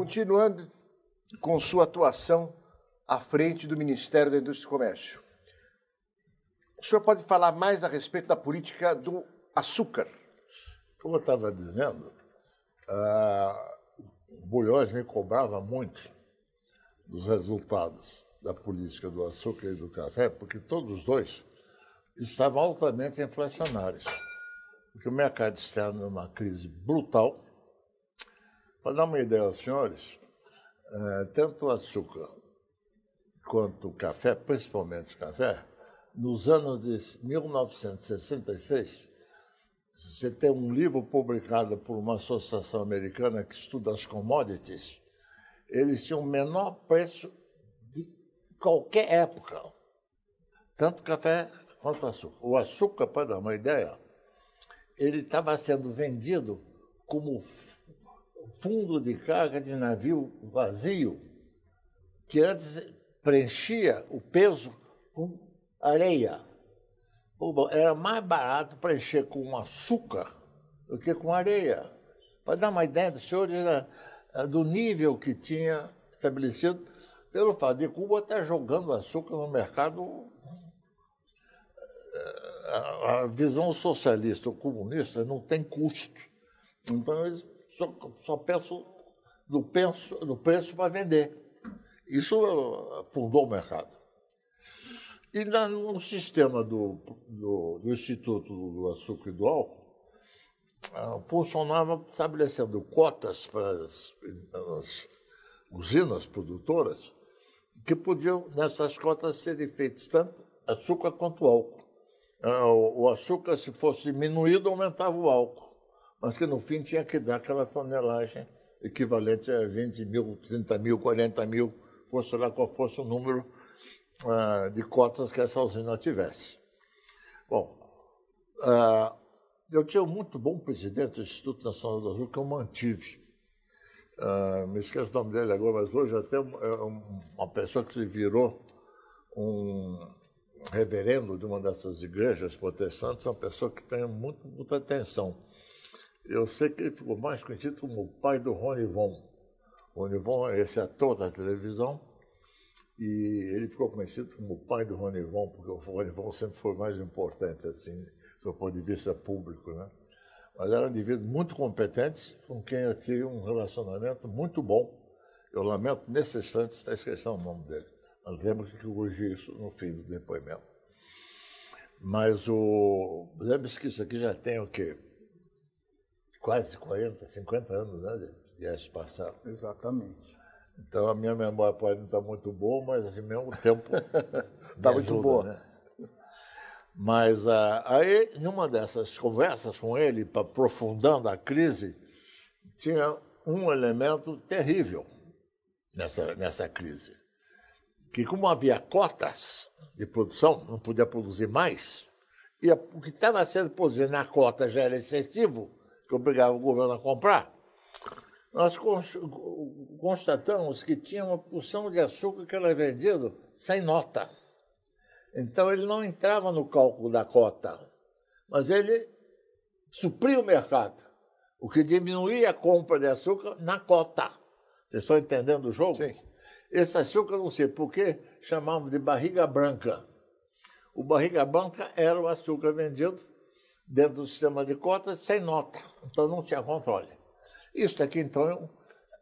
Continuando com sua atuação à frente do Ministério da Indústria e Comércio, o senhor pode falar mais a respeito da política do açúcar? Como eu estava dizendo, o ah, Bulhões me cobrava muito dos resultados da política do açúcar e do café, porque todos os dois estavam altamente inflacionários. Porque o mercado externo é uma crise brutal para dar uma ideia aos senhores, eh, tanto o açúcar quanto o café, principalmente o café, nos anos de 1966, você tem um livro publicado por uma associação americana que estuda as commodities, eles tinham o menor preço de qualquer época, tanto café quanto açúcar. O açúcar, para dar uma ideia, ele estava sendo vendido como fundo de carga de navio vazio, que antes preenchia o peso com areia. Era mais barato preencher com açúcar do que com areia. Para dar uma ideia dos senhores eh, do nível que tinha estabelecido pelo fato de Cuba estar tá jogando açúcar no mercado. Eh, a visão socialista ou comunista não tem custo. Então eles só, só penso no, penso no preço para vender. Isso eh, fundou o mercado. E na, no sistema do, do, do Instituto do Açúcar e do Álcool, ah, funcionava estabelecendo cotas para as, as, usinas produtoras, que podiam, nessas cotas, serem feitos tanto açúcar quanto álcool. Ah, o açúcar, se fosse diminuído, aumentava o álcool mas que no fim tinha que dar aquela tonelagem equivalente a 20 mil, 30 mil, 40 mil, fosse lá qual fosse o número uh, de cotas que essa usina tivesse. Bom, uh, eu tinha um muito bom presidente do Instituto Nacional do Azul que eu mantive. Uh, me esqueço o nome dele agora, mas hoje até é é uma pessoa que se virou um reverendo de uma dessas igrejas protestantes, uma pessoa que tem muito, muita atenção eu sei que ele ficou mais conhecido como o pai do Rony Von é esse ator da televisão e ele ficou conhecido como o pai do Von, porque o Von sempre foi mais importante, assim, do ponto de vista público, né? Mas era um indivíduo muito competente, com quem eu tive um relacionamento muito bom. Eu lamento, necessariamente estar esquecendo o nome dele. Mas lembro que eu corrigi isso no fim do depoimento. Mas o... lembre-se que isso aqui já tem o quê? quase 40, 50 anos né, de, de passaram. Exatamente. Então a minha memória pode não estar tá muito boa, mas ao assim, mesmo tempo. Está muito boa. Né? Mas ah, aí, em uma dessas conversas com ele, aprofundando a crise, tinha um elemento terrível nessa, nessa crise. Que, como havia cotas de produção, não podia produzir mais, e o que estava sendo produzido na cota já era excessivo, que obrigava o governo a comprar, nós constatamos que tinha uma porção de açúcar que era vendido sem nota. Então ele não entrava no cálculo da cota, mas ele supria o mercado, o que diminuía a compra de açúcar na cota. Vocês estão entendendo o jogo? Sim. Esse açúcar, não sei por que, chamavam de barriga branca. O barriga branca era o açúcar vendido dentro do sistema de cotas sem nota, então não tinha controle. Isso aqui, então,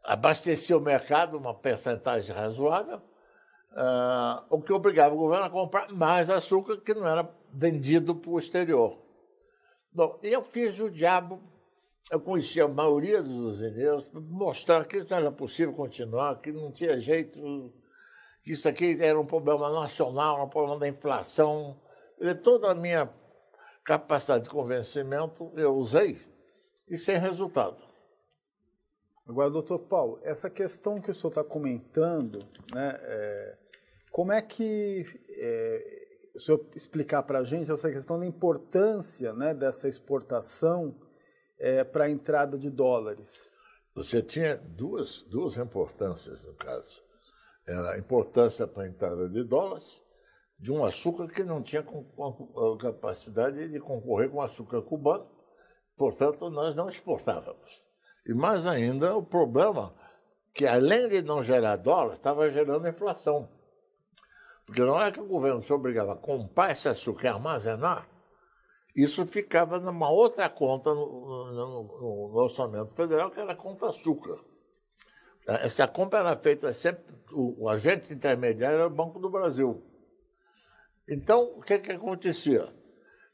abastecia o mercado uma percentagem razoável, uh, o que obrigava o governo a comprar mais açúcar que não era vendido para o exterior. Bom, eu fiz o diabo, eu conheci a maioria dos usineiros, mostrar que isso não era possível continuar, que não tinha jeito, que isso aqui era um problema nacional, um problema da inflação. toda a minha capacidade de convencimento eu usei e sem resultado. Agora, doutor Paulo, essa questão que o senhor está comentando, né, é, como é que é, o senhor explicar para a gente essa questão da importância né, dessa exportação é, para a entrada de dólares? Você tinha duas, duas importâncias no caso. Era a importância para a entrada de dólares de um açúcar que não tinha capacidade de concorrer com o açúcar cubano, portanto, nós não exportávamos. E mais ainda, o problema que, além de não gerar dólar, estava gerando inflação. Porque na hora que o governo se obrigava a comprar esse açúcar e armazenar, isso ficava numa outra conta no, no, no orçamento federal, que era a conta açúcar. Essa compra era feita sempre, o, o agente intermediário era o Banco do Brasil. Então, o que, é que acontecia?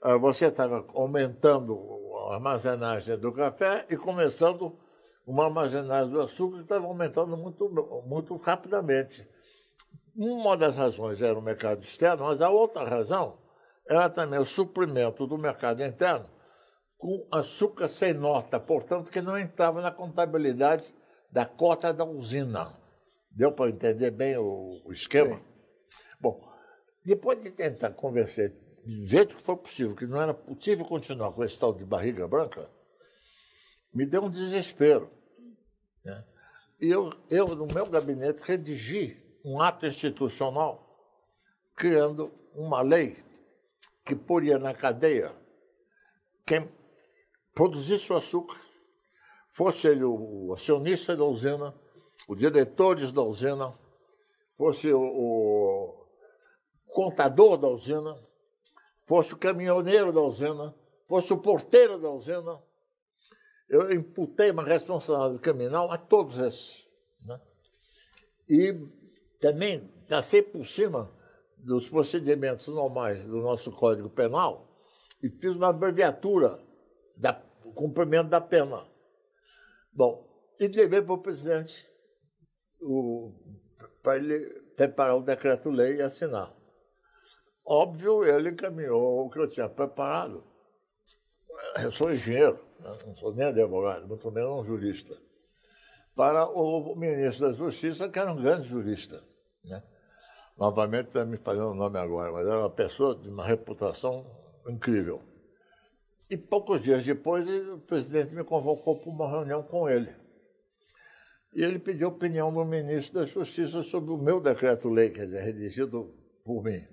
Ah, você estava aumentando a armazenagem do café e começando uma armazenagem do açúcar que estava aumentando muito, muito rapidamente. Uma das razões era o mercado externo, mas a outra razão era também o suprimento do mercado interno com açúcar sem nota, portanto, que não entrava na contabilidade da cota da usina. Deu para entender bem o esquema? Sim. Bom, depois de tentar convencer do jeito que for possível, que não era possível continuar com esse tal de barriga branca, me deu um desespero. Né? E eu, eu, no meu gabinete, redigi um ato institucional criando uma lei que poria na cadeia quem produzisse o açúcar, fosse ele o acionista da usina, o diretor da usina, fosse o, o contador da usina, fosse o caminhoneiro da usina, fosse o porteiro da usina. Eu imputei uma responsabilidade criminal a todos esses. Né? E também passei por cima dos procedimentos normais do nosso Código Penal e fiz uma abreviatura do cumprimento da pena. Bom, e levei para o presidente para ele preparar o decreto-lei e assinar. Óbvio, ele encaminhou o que eu tinha preparado. Eu sou engenheiro, né? não sou nem advogado, muito menos um jurista. Para o ministro da Justiça, que era um grande jurista. Né? Novamente, está me falando o nome agora, mas era uma pessoa de uma reputação incrível. E poucos dias depois, o presidente me convocou para uma reunião com ele. E ele pediu opinião do ministro da Justiça sobre o meu decreto-lei, quer dizer, redigido por mim.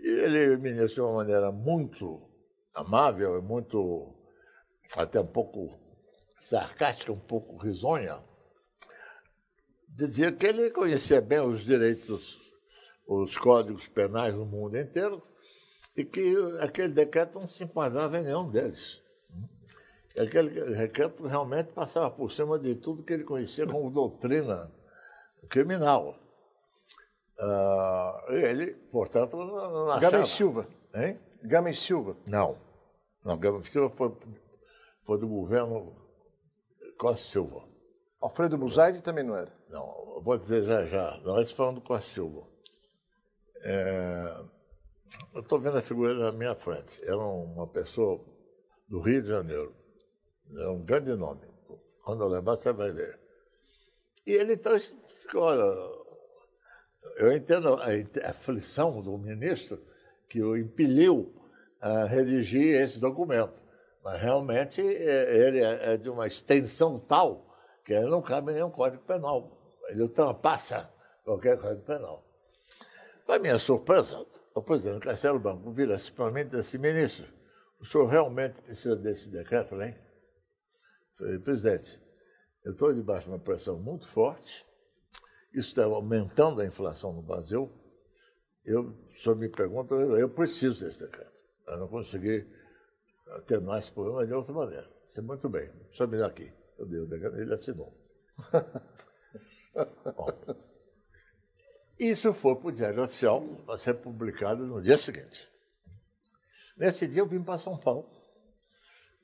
E ele me iniciou de uma maneira muito amável, muito até um pouco sarcástica, um pouco risonha, dizia que ele conhecia bem os direitos, os códigos penais no mundo inteiro e que aquele decreto não se enquadrava em nenhum deles. Aquele decreto realmente passava por cima de tudo que ele conhecia como doutrina criminal. Uh, ele, portanto, não Gama e Silva. Hein? e Silva. Não. Não, e Silva foi, foi do governo Costa Silva. Alfredo Musaide também não era? Não, vou dizer já já. Nós falamos do Costa Silva. É, eu estou vendo a figura na minha frente. Era uma pessoa do Rio de Janeiro. É um grande nome. Quando eu lembrar, você vai ver. E ele então ficou, olha, eu entendo a aflição do ministro que o impeliu a redigir esse documento, mas realmente é, ele é, é de uma extensão tal que ele não cabe em nenhum código penal. Ele ultrapassa qualquer código penal. Para minha surpresa, o presidente Castelo Branco vira-se para mim e disse ministro, o senhor realmente precisa desse decreto, hein? Falei, presidente, eu estou debaixo de uma pressão muito forte, está aumentando a inflação no Brasil, eu, só me pergunta, eu preciso desse decreto. Eu não consegui atenuar esse problema de outra maneira. Disse, muito bem, só me dá aqui. Eu dei o decreto, ele assinou. Bom, isso foi para o Diário Oficial, vai ser publicado no dia seguinte. Nesse dia eu vim para São Paulo,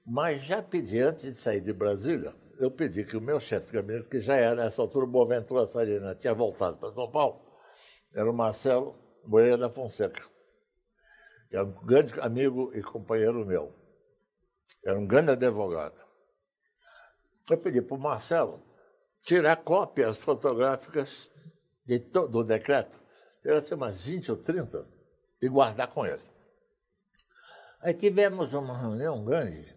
mas já pedi antes de sair de Brasília, eu pedi que o meu chefe de gabinete, que já era nessa altura Boaventura Sarina, tinha voltado para São Paulo, era o Marcelo Moreira da Fonseca, que era um grande amigo e companheiro meu. Era um grande advogado. Eu pedi para o Marcelo tirar cópias fotográficas de do decreto, era ser assim, umas 20 ou 30, e guardar com ele. Aí tivemos uma reunião grande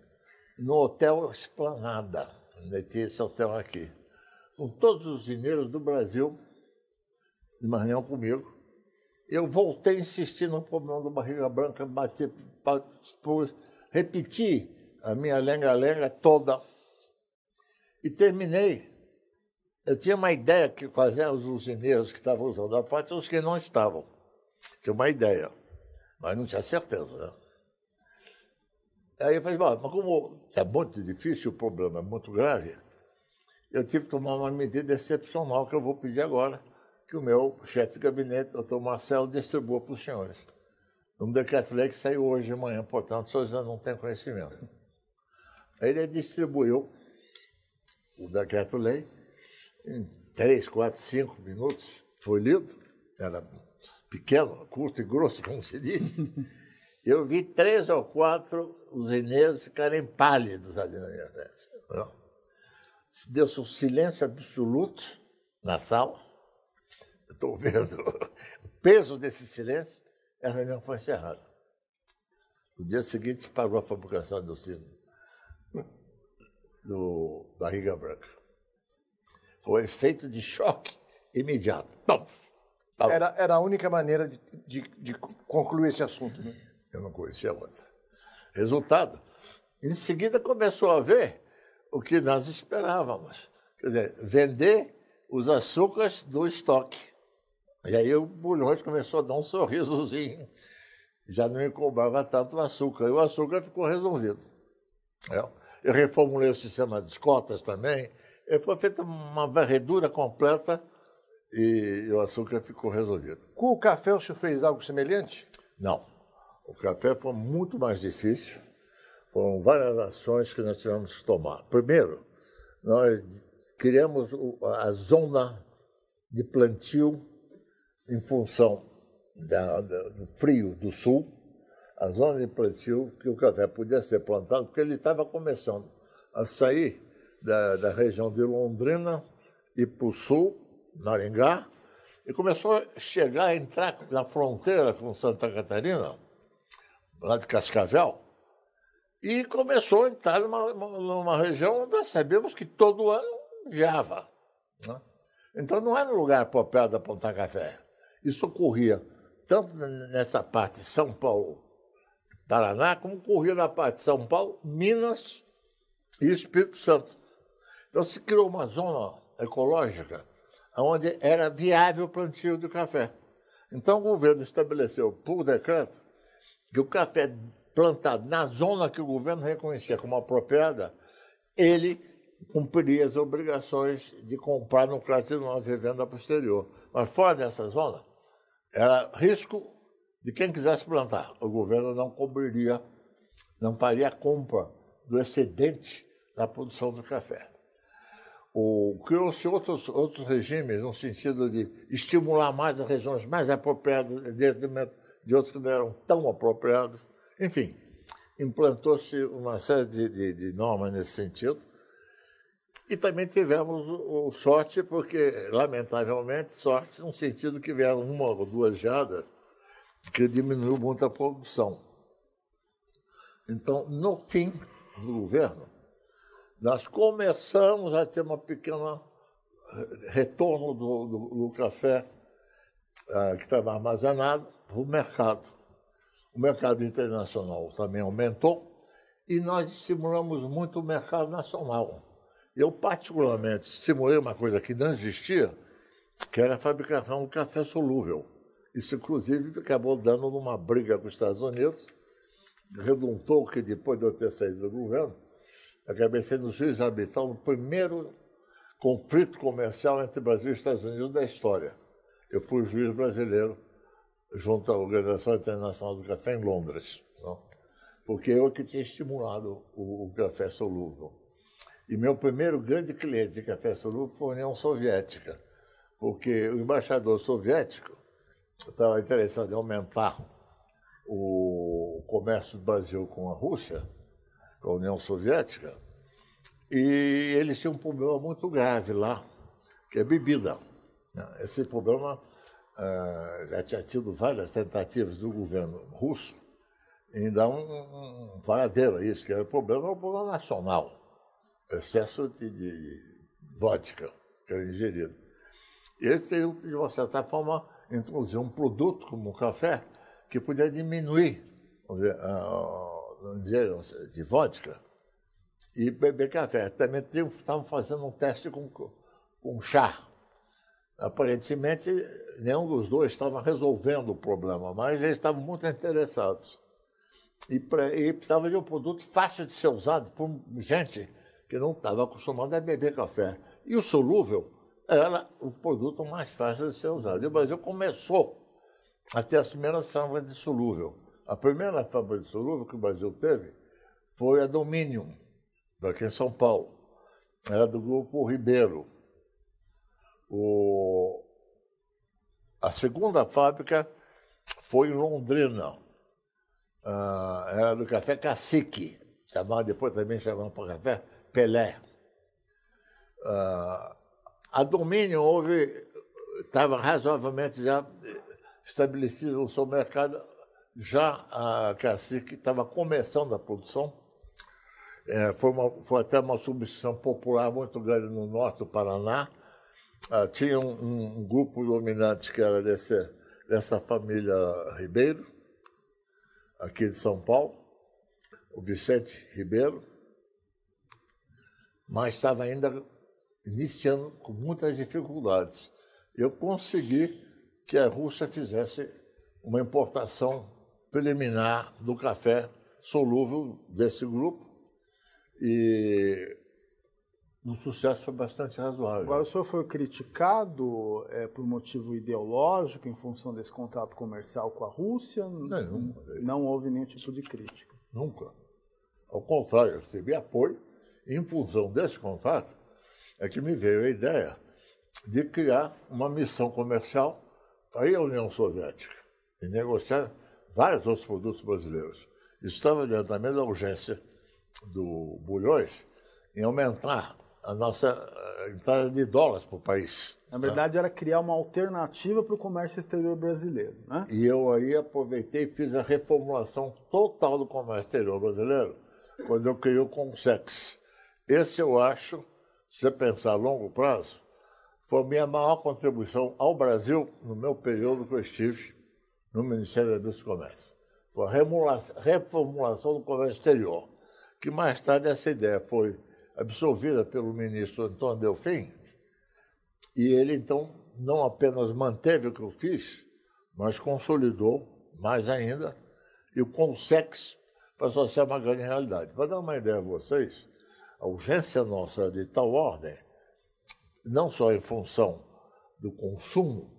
no Hotel Esplanada meti esse hotel aqui. Com todos os mineiros do Brasil, de manhã comigo, eu voltei a insistir no problema da Barriga Branca, bati, repeti a minha lenga-lenga toda e terminei. Eu tinha uma ideia que quais eram os usineiros que estavam usando a parte e os que não estavam. Tinha uma ideia, mas não tinha certeza, né? Aí eu falei, mas como é muito difícil o problema, é muito grave, eu tive que tomar uma medida excepcional que eu vou pedir agora, que o meu chefe de gabinete, doutor Marcelo, distribua para os senhores. Um decreto-lei que saiu hoje de manhã, portanto, os senhores não têm conhecimento. Ele distribuiu o decreto-lei em três, quatro, cinco minutos, foi lido, era pequeno, curto e grosso, como se diz. Eu vi três ou quatro usineiros ficarem pálidos ali na minha frente. É? Deu-se um silêncio absoluto na sala. Estou vendo o peso desse silêncio. É a reunião foi encerrada. No dia seguinte, parou a fabricação do sino do Barriga Branca. Foi um efeito de choque imediato. Era, era a única maneira de, de, de concluir esse assunto. Né? Eu não conhecia outra. Resultado, em seguida começou a ver o que nós esperávamos. Quer dizer, vender os açúcares do estoque. E aí o Bulhões começou a dar um sorrisozinho. Já não me cobrava tanto açúcar. E o açúcar ficou resolvido. É. Eu reformulei o sistema de cotas também. E foi feita uma varredura completa e o açúcar ficou resolvido. Com o café, o senhor fez algo semelhante? Não. O café foi muito mais difícil. Foram várias ações que nós tivemos que tomar. Primeiro, nós criamos a zona de plantio em função da, da, do frio do sul, a zona de plantio que o café podia ser plantado, porque ele estava começando a sair da, da região de Londrina e para o sul, Maringá, e começou a chegar, a entrar na fronteira com Santa Catarina lá de Cascavel, e começou a entrar numa, numa região onde nós sabemos que todo ano viava. Né? Então não era um lugar apropriado da plantar café. Isso ocorria tanto nessa parte de São Paulo, Paraná, como ocorria na parte de São Paulo, Minas e Espírito Santo. Então se criou uma zona ecológica onde era viável o plantio de café. Então o governo estabeleceu, por decreto, que o café plantado na zona que o governo reconhecia como apropriada, ele cumpriria as obrigações de comprar no crédito de uma vivenda posterior. Mas fora dessa zona, era risco de quem quisesse plantar. O governo não cobriria, não faria compra do excedente da produção do café. Criou-se outros, outros regimes no sentido de estimular mais as regiões mais apropriadas dentro de outros que não eram tão apropriados. Enfim, implantou-se uma série de, de, de, normas nesse sentido. E também tivemos o, o sorte, porque, lamentavelmente, sorte no sentido que vieram uma ou duas geadas que diminuiu muito a produção. Então, no fim do governo, nós começamos a ter uma pequena eh, retorno do, do, do café uh, que estava armazenado, o mercado. O mercado internacional também aumentou e nós estimulamos muito o mercado nacional. Eu, particularmente, estimulei uma coisa que não existia, que era a fabricação de café solúvel. Isso, inclusive, acabou dando numa briga com os Estados Unidos, redundou que depois de eu ter saído do governo, acabei sendo juiz arbitral no primeiro conflito comercial entre Brasil e Estados Unidos da história. Eu fui juiz brasileiro junto à Organização Internacional do Café em Londres, não? porque eu é que tinha estimulado o, o, café solúvel. E meu primeiro grande cliente de café solúvel foi a União Soviética, porque o embaixador soviético estava interessado em aumentar o comércio do Brasil com a Rússia, com a União Soviética, e eles tinham um problema muito grave lá, que é bebida. Né? Esse problema eh, já tinha tido várias tentativas do governo russo em dar um, um paradeiro a isso, que era o problema, o problema nacional, excesso de, de vodka que era ingerido. Eles teriam, de uma certa forma, introduzir um produto como o café que podia diminuir o ingerido de vodka e beber café. Também estavam fazendo um teste com, com chá aparentemente nenhum dos dois estava resolvendo o problema, mas eles estavam muito interessados. E, pra, e precisava de um produto fácil de ser usado por gente que não estava acostumada a beber café. E o solúvel era o produto mais fácil de ser usado. E o Brasil começou a ter as primeiras fábricas de solúvel. A primeira fábrica de solúvel que o Brasil teve foi a Dominium, daqui em São Paulo. Era do grupo Ribeiro. O... A segunda fábrica foi em Londrina. Ah, era do café Cacique, chamava, depois também chamavam para café Pelé. Ah, a domínio houve, estava razoavelmente já estabelecido no seu mercado, já a Cacique estava começando a produção. É, foi, uma, foi até uma substituição popular muito grande no norte do Paraná, ah, tinha um, um, grupo dominante que era desse, dessa família Ribeiro, aqui de São Paulo, o Vicente Ribeiro, mas estava ainda iniciando com muitas dificuldades. Eu consegui que a Rússia fizesse uma importação preliminar do café solúvel desse grupo e um sucesso bastante razoável. Agora, o senhor foi criticado é, por motivo ideológico em função desse contato comercial com a Rússia? Nenhum. Não houve nenhum tipo de crítica? Nunca. Ao contrário, eu recebi apoio. Em função desse contato, é que me veio a ideia de criar uma missão comercial para a à União Soviética e negociar vários outros produtos brasileiros. Estava diante da urgência do Bulhões em aumentar a nossa eh, entrada de dólares para o país. Na tá? verdade, tá? era criar uma alternativa para o comércio exterior brasileiro. Né? E eu aí aproveitei e fiz a reformulação total do comércio exterior brasileiro quando eu criei o Consex. Esse eu acho, se você pensar a longo prazo, foi a minha maior contribuição ao Brasil no meu período que eu estive no Ministério da Indústria e Comércio. Foi a reformulação do comércio exterior, que mais tarde essa ideia foi Absolvida pelo ministro Antônio Delfim, e ele então não apenas manteve o que eu fiz, mas consolidou mais ainda, e o Consex passou a ser uma grande realidade. Para dar uma ideia a vocês, a urgência nossa de tal ordem, não só em função do consumo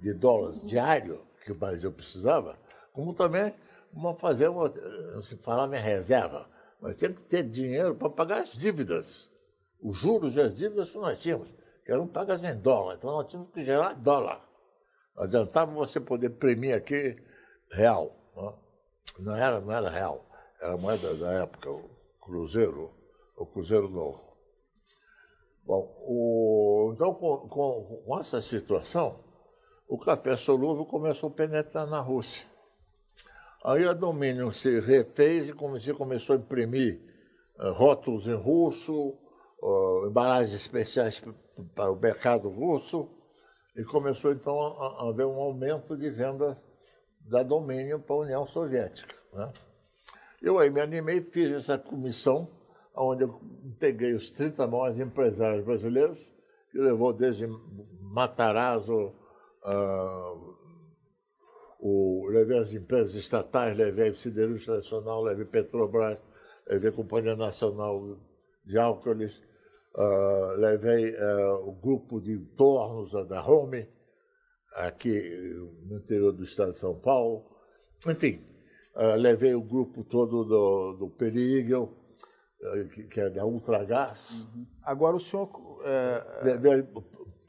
de dólares diário que o Brasil precisava, como também uma fazer uma, se assim, falava em reserva, nós tínhamos que ter dinheiro para pagar as dívidas, os juros e as dívidas que nós tínhamos, que eram pagas em dólar. Então nós tínhamos que gerar dólar. Não adiantava você poder premir aqui real. Né? Não era, não era real, era moeda da época, o Cruzeiro, o Cruzeiro Novo. Bom, o, então com, com, com essa situação, o café solúvel começou a penetrar na Rússia. Aí a Dominion se refez e comecei, começou a imprimir eh, rótulos em russo, eh, embalagens especiais para o mercado russo, e começou então a, a haver um aumento de vendas da Dominion para a União Soviética. Né? Eu aí me animei, e fiz essa comissão, onde eu integrei os 30 maiores empresários brasileiros, que levou desde Matarazzo, uh, o, levei as empresas estatais, levei o Siderúrgico Nacional, levei Petrobras, levei a Companhia Nacional de Álcoles, uh, ah, levei uh, o grupo de tornos da Home, aqui no interior do estado de São Paulo. Enfim, uh, levei o grupo todo do, do eh, que, que é da Ultragás. Uhum. Agora o senhor. É... Levei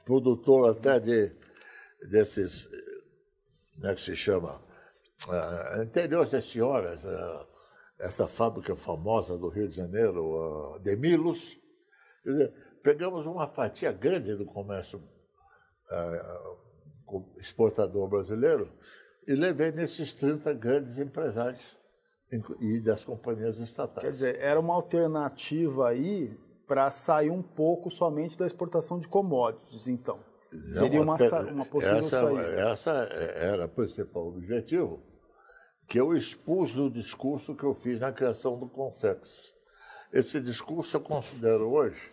produtor até de, desses né, que se chama uh, eh, Interior das Senhoras, uh, essa fábrica famosa do Rio de Janeiro, uh, de Milos. Dizer, pegamos uma fatia grande do comércio uh, exportador brasileiro e levei nesses 30 grandes empresários e das companhias estatais. Quer dizer, era uma alternativa aí para sair um pouco somente da exportação de commodities, então. Seria uma, uma possível essa, é saída. Essa era o principal objetivo que eu expus no discurso que eu fiz na criação do Consex. Esse discurso eu considero hoje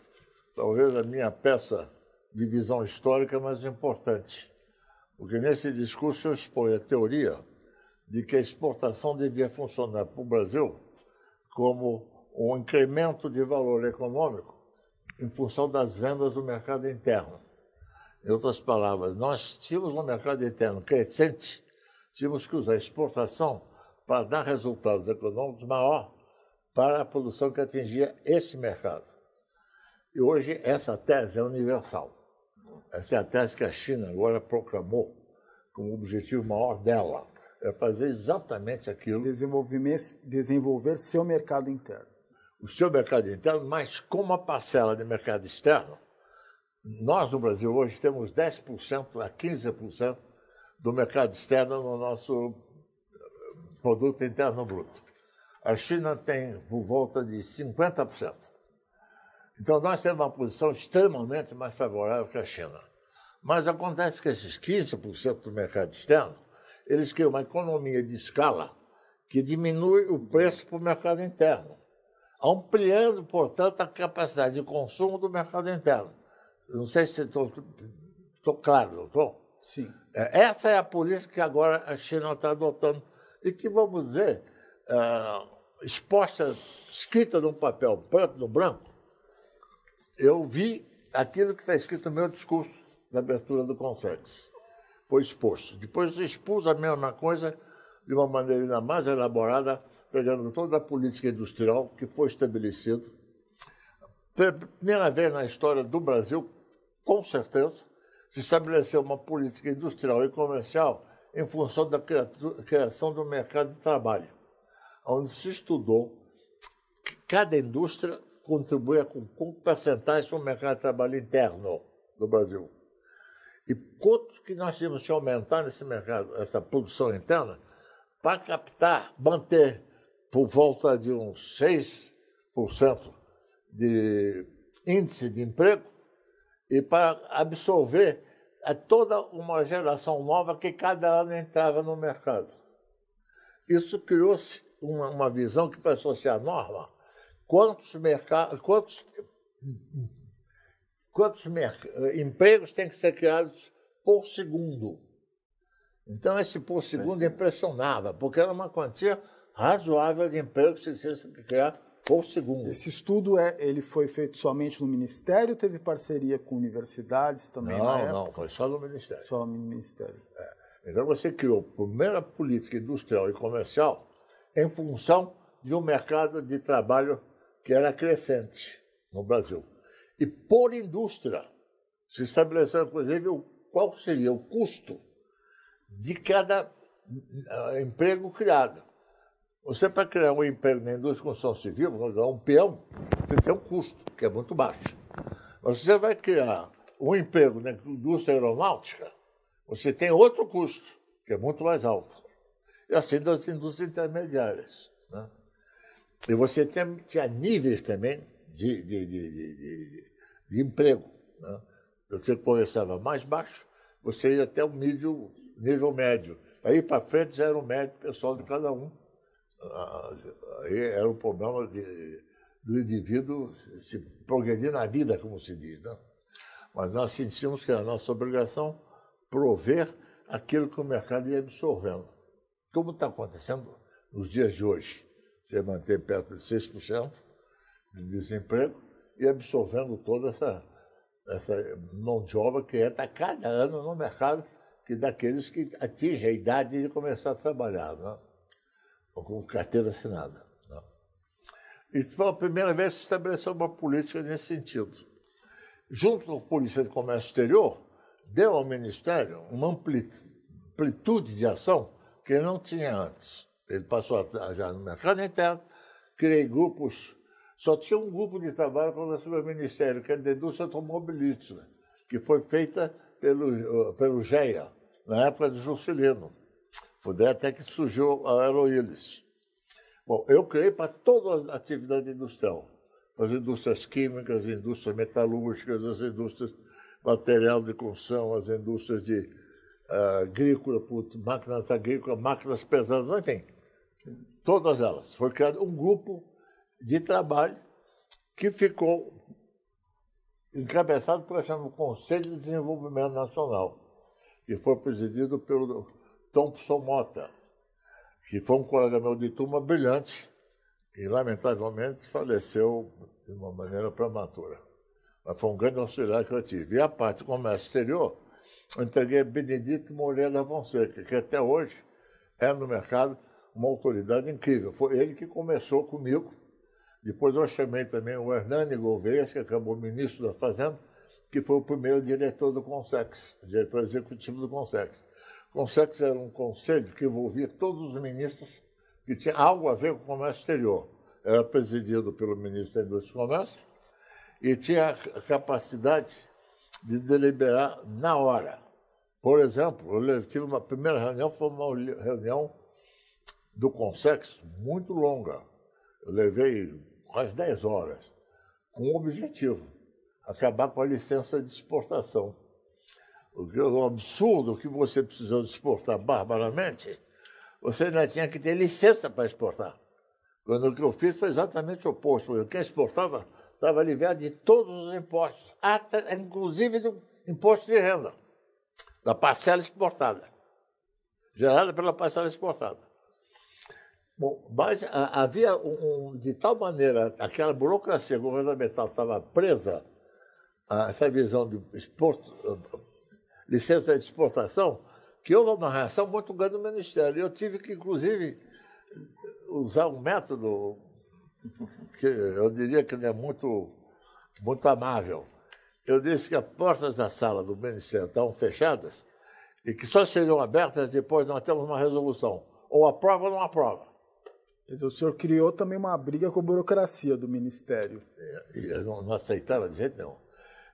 talvez a minha peça de visão histórica mais importante, porque nesse discurso eu exponho a teoria de que a exportação devia funcionar para o Brasil como um incremento de valor econômico em função das vendas do mercado interno. Em outras palavras, nós tínhamos um mercado interno crescente, tínhamos que usar a exportação para dar resultados econômicos maior para a produção que atingia esse mercado. E hoje essa tese é universal. Essa é a tese que a China agora proclamou como objetivo maior dela. É fazer exatamente aquilo. Desenvolver, desenvolver seu mercado interno. O seu mercado interno, mas com uma parcela de mercado externo nós, no Brasil, hoje temos 10% a 15% do mercado externo no nosso eh, produto interno bruto. A China tem por volta de 50%. Então, nós temos uma posição extremamente mais favorável que a China. Mas acontece que esses 15% do mercado externo, eles criam uma economia de escala que diminui o preço para o mercado interno, ampliando, portanto, a capacidade de consumo do mercado interno. Não sei se estou claro, doutor. estou? Sim. É, essa é a política que agora a China está adotando e que, vamos dizer, é, exposta, escrita num papel preto no branco, eu vi aquilo que está escrito no meu discurso da abertura do Conselho. Foi exposto. Depois expus a mesma coisa de uma maneira mais elaborada, pegando toda a política industrial que foi estabelecida. Primeira vez na história do Brasil, com certeza, se estabeleceu uma política industrial e comercial em função da criação do mercado de trabalho, onde se estudou que cada indústria contribuía com quanto percentuais para o mercado de trabalho interno do Brasil. E quanto que nós tínhamos que aumentar nesse mercado, essa produção interna, para captar, manter por volta de uns 6% de índice de emprego e para absorver é toda uma geração nova que cada ano entrava no mercado. Isso criou-se uma, uma, visão que passou a ser a norma. Quantos, mercados, quantos, quantos empregos têm que ser criados por segundo? Então, esse por segundo impressionava, porque era uma quantia razoável de empregos que se tinha que criar segundo. Esse estudo é, ele foi feito somente no Ministério, teve parceria com universidades também? Não, não, foi só no Ministério. Só no Ministério. É. Então você criou a primeira política industrial e comercial em função de um mercado de trabalho que era crescente no Brasil. E por indústria, se estabeleceu, inclusive, qual seria o custo de cada eh, emprego criado. Você, para criar um emprego na indústria de construção civil, um peão, você tem um custo, que é muito baixo. Mas você vai criar um emprego na indústria aeronáutica, você tem outro custo, que é muito mais alto. E assim das indústrias intermediárias. Né? E você tem, tinha níveis também de, de, de, de emprego. Né? Então, você começava mais baixo, você ia até o mídio, nível médio. Aí para frente já era o médio pessoal de cada um era o problema de, do indivíduo se progredir na vida, como se diz. Né? Mas nós sentimos que era é nossa obrigação prover aquilo que o mercado ia absorvendo. Como está acontecendo nos dias de hoje? Você mantém perto de 6% de desemprego e absorvendo toda essa, essa mão de obra que entra cada ano no mercado, que daqueles que atingem a idade de começar a trabalhar. Né? ou com carteira assinada. Né? E foi a primeira vez que se estabeleceu uma política nesse sentido. Junto com a Polícia de Comércio Exterior, deu ao Ministério uma amplitude de ação que ele não tinha antes. Ele passou a, já no mercado interno, criei grupos. Só tinha um grupo de trabalho quando assumi o Ministério, que é a indústria automobilística, né? que foi feita pelo, eh, pelo GEA, na época de Juscelino. Foi daí até que surgiu a Aeroílis. Bom, eu criei para toda a atividade industrial. As indústrias químicas, as indústrias metalúrgicas, as indústrias material de construção, as indústrias de uh, agrícola, máquinas agrícolas, máquinas pesadas, enfim, todas elas. Foi criado um grupo de trabalho que ficou encabeçado por chamado Conselho de Desenvolvimento Nacional, que foi presidido pelo Thompson Mota, que foi um colega meu de turma brilhante e, lamentavelmente, faleceu de uma maneira prematura. Mas foi um grande auxiliar que eu tive. E a parte do comércio exterior, eu entreguei a Benedito Moreira Fonseca, que até hoje é no mercado uma autoridade incrível. Foi ele que começou comigo. Depois eu chamei também o Hernani Gouveia, que acabou ministro da Fazenda, que foi o primeiro diretor do Consex, diretor executivo do Consex. Consex era um conselho que envolvia todos os ministros que tinham algo a ver com o comércio exterior. Era presidido pelo ministro da Indústria e Comércio e tinha a capacidade de deliberar na hora. Por exemplo, eu tive uma primeira reunião, foi uma reunião do Consex muito longa. Eu levei quase 10 horas, com um objetivo, acabar com a licença de exportação o é absurdo que você precisou exportar barbaramente, você ainda tinha que ter licença para exportar. Quando o que eu fiz foi exatamente o oposto. Eu, quem exportava estava liberado de todos os impostos, até, inclusive do imposto de renda, da parcela exportada, gerada pela parcela exportada. Bom, mas havia um, um, de tal maneira, aquela burocracia governamental estava presa a essa visão de exporto, licença de exportação, que houve uma reação muito grande do Ministério. Eu tive que, inclusive, usar um método que eu diria que é muito, muito amável. Eu disse que as portas da sala do Ministério estavam fechadas e que só seriam abertas depois nós temos uma resolução. Ou aprova ou não aprova. O senhor criou também uma briga com a burocracia do Ministério. É, eu não aceitava de jeito nenhum.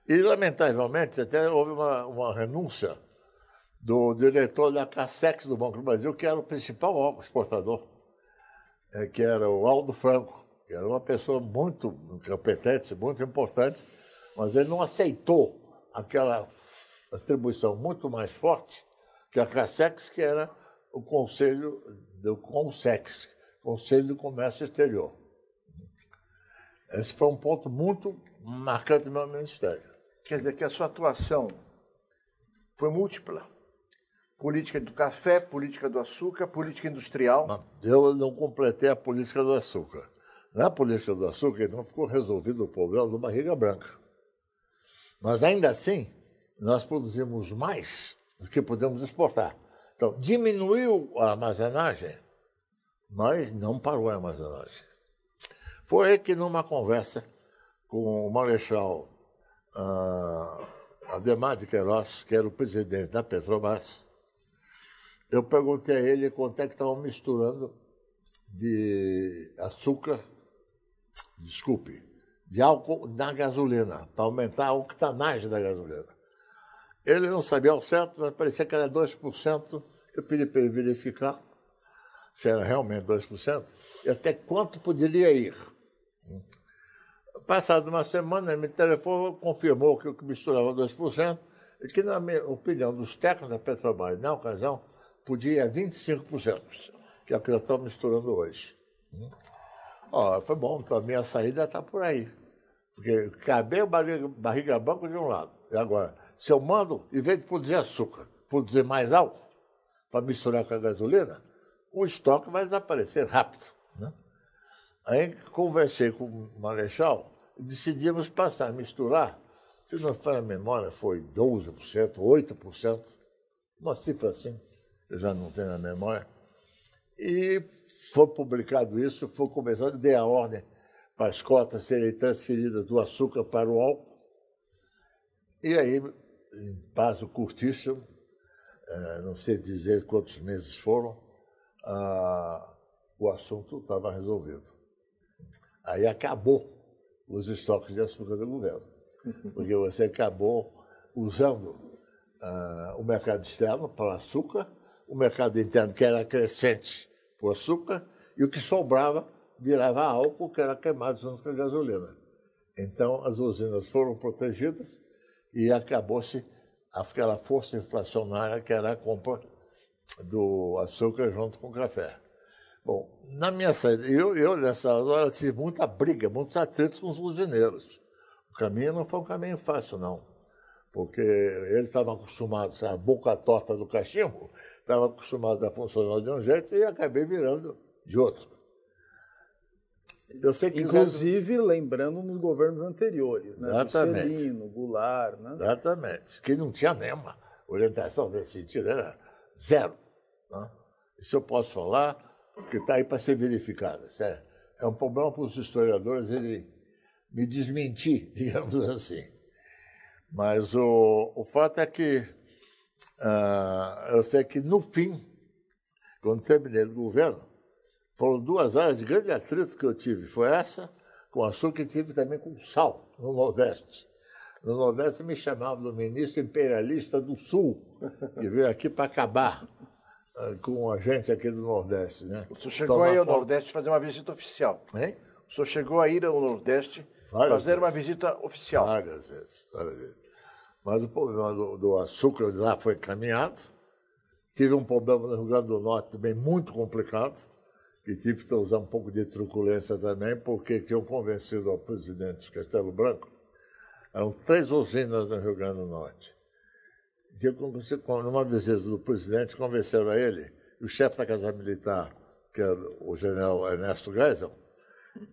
E, lamentavelmente, até houve uma, uma renúncia do diretor da Cassex do Banco do Brasil, que era o principal exportador, eh, que era o Aldo Franco, que era uma pessoa muito competente, muito importante, mas ele não aceitou aquela atribuição muito mais forte que a Cassex, que era o Conselho do Consex, Conselho do Comércio Exterior. Esse foi um ponto muito marcante do meu ministério. Quer dizer que a sua atuação foi múltipla. Política do café, política do açúcar, política industrial. Eu não completei a política do açúcar. Na política do açúcar, então, ficou resolvido o problema do barriga branca. Mas ainda assim, nós produzimos mais do que podemos exportar. Então, diminuiu a armazenagem, mas não parou a armazenagem. Foi aí que, numa conversa com o Marechal Ademar de Queiroz, que era o presidente da Petrobras, eu perguntei a ele quanto é que estavam misturando de açúcar, desculpe, de álcool na gasolina, para aumentar a octanagem da gasolina. Ele não sabia ao certo, mas parecia que era 2%. Eu pedi para ele verificar se era realmente 2%, e até quanto poderia ir. Passado uma semana, ele me telefonou, confirmou que eu misturava 2%, e que, na minha opinião, dos técnicos da Petrobras, na ocasião, podia ir a 25%, que é o que nós estamos misturando hoje. Oh, foi bom, então a minha saída está por aí. Porque cabei barriga, barriga banco de um lado. E agora, se eu mando, em vez de produzir açúcar, produzir mais álcool, para misturar com a gasolina, o estoque vai desaparecer rápido. Né? Aí conversei com o Marechal, decidimos passar, misturar. Se não for a memória, foi 12%, 8%, uma cifra assim, eu já não tenho na memória. E foi publicado isso, foi começado, dei a ordem para as cotas serem transferidas do açúcar para o álcool. E aí, em prazo curtíssimo, eh, não sei dizer quantos meses foram, ah, o assunto estava resolvido. Aí acabou os estoques de açúcar do governo, porque você acabou usando uh, o mercado externo para açúcar, o mercado interno que era crescente para o açúcar e o que sobrava virava álcool que era queimado junto com a gasolina. Então as usinas foram protegidas e acabou-se aquela força inflacionária que era a compra do açúcar junto com o café. Bom, na minha saída, eu, eu nessa hora tive muita briga, muitos atritos com os cozinheiros. O caminho não foi um caminho fácil, não. Porque eles estavam acostumados, a boca torta do cachimbo, estavam acostumados a funcionar de um jeito e acabei virando de outro. Eu sei que Inclusive, lembrando nos governos anteriores, né? Exatamente. Goulart, né? Exatamente. Que não tinha nenhuma orientação nesse sentido, era zero. Né? Isso eu posso falar que está aí para ser verificada. Certo? É um problema para os historiadores ele me desmentir, digamos assim. Mas o, o fato é que uh, eu sei que no fim, quando terminei o governo, foram duas áreas de grande atrito que eu tive. Foi essa com açúcar e tive também com sal no Nordeste. No Nordeste me chamavam do ministro imperialista do Sul, que veio aqui para acabar eh, com a gente aqui do Nordeste, né? O senhor chegou Tomar aí ao porta... Nordeste fazer uma visita oficial. Hein? O senhor chegou a ir ao Nordeste várias fazer vezes. uma visita oficial. Várias vezes, várias vezes. Mas o problema do, do açúcar de lá foi caminhado. Tive um problema no Rio Grande do Norte também muito complicado. E tive que usar um pouco de truculência também, porque tinham convencido ao presidente Castelo Branco. Eram três usinas no Rio Grande do Norte dia, numa visita do presidente, convenceram a ele, o chefe da Casa Militar, que é o general Ernesto Geisel,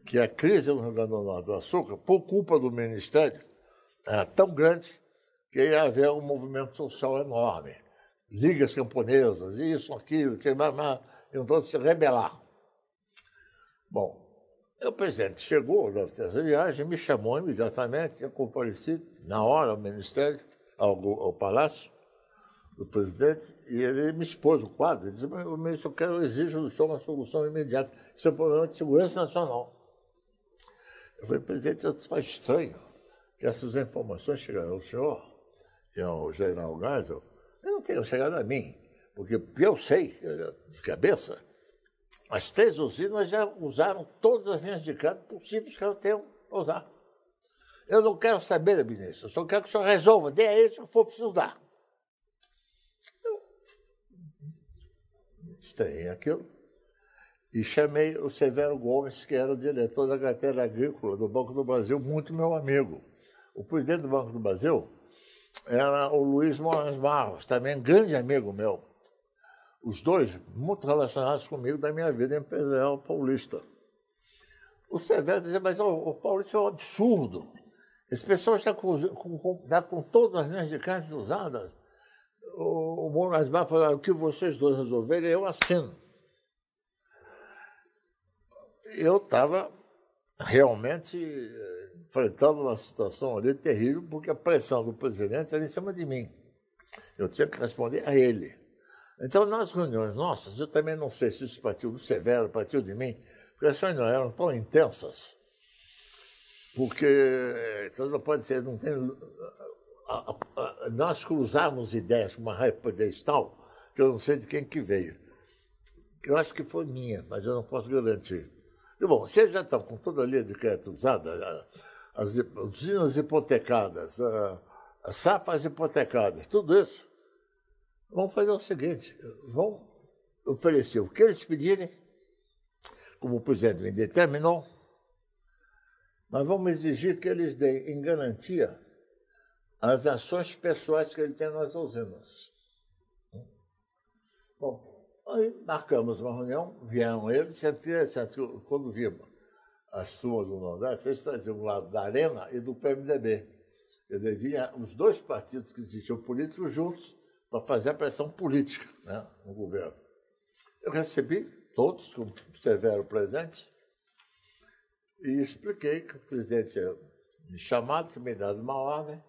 que a crise no Rio Grande do Norte do Açúcar, por culpa do Ministério, era tão grande que ia haver um movimento social enorme. Ligas camponesas, isso, aquilo, que mais, mais, iam todos se rebelar. Bom, o presidente chegou essa viagem, me chamou imediatamente, eu é compareci na hora ao Ministério, ao, ao palácio do presidente e ele me expôs o quadro. Ele disse, mas eu, eu quero, exijo do senhor uma solução imediata. Isso é um problema de segurança nacional. Eu falei, presidente, é estranho que essas informações chegaram ao senhor e ao general Geisel e não tenham chegado a mim. Porque eu sei, eh, de cabeça, as três usinas já usaram todas as linhas de crédito possíveis que elas tenham usado. Eu não quero saber, ministro, eu só quero que o senhor resolva, dê a ele se eu for precisar. Eu estranhei aquilo e chamei o Severo Gomes, que era o diretor da carteira agrícola do Banco do Brasil, muito meu amigo. O presidente do Banco do Brasil era o Luiz Moraes Barros, também grande amigo meu. Os dois muito relacionados comigo da minha vida empresarial paulista. O Severo dizia, mas o, o Paulista é um absurdo. Esse pessoas está com, com, com, tá com todas as linhas de cartas usadas. O, o Moraes Bar falou: o que vocês dois resolverem, eu assino. Eu estava realmente eh, enfrentando uma situação ali terrível, porque a pressão do presidente era em cima de mim. Eu tinha que responder a ele. Então, nas reuniões nossas, eu também não sei se isso partiu do Severo, partiu de mim, porque as reuniões eram tão intensas porque Sousa eh, então pode ser, não tem. A, a, a, nós cruzamos ideias com uma rapidez tal que eu não sei de quem que veio. Eu acho que foi minha, mas eu não posso garantir. E, bom, vocês já estão com toda a linha de crédito usada, as usinas hipotecadas, as safras hipotecadas, tudo isso. Vão fazer o seguinte, vão oferecer o que eles pedirem, como o presidente me determinou, mas vamos exigir que eles deem em garantia as ações pessoais que ele tem nas usinas. Bom, aí marcamos uma reunião, vieram eles, quando vimos as turmas do Nordeste, eles traziam um lado da Arena e do PMDB. Quer dizer, vinha os dois partidos que existiam políticos juntos para fazer a pressão política né, no governo. Eu recebi todos, como estiveram presentes, e expliquei que o presidente tinha me chamado, que me dado uma ordem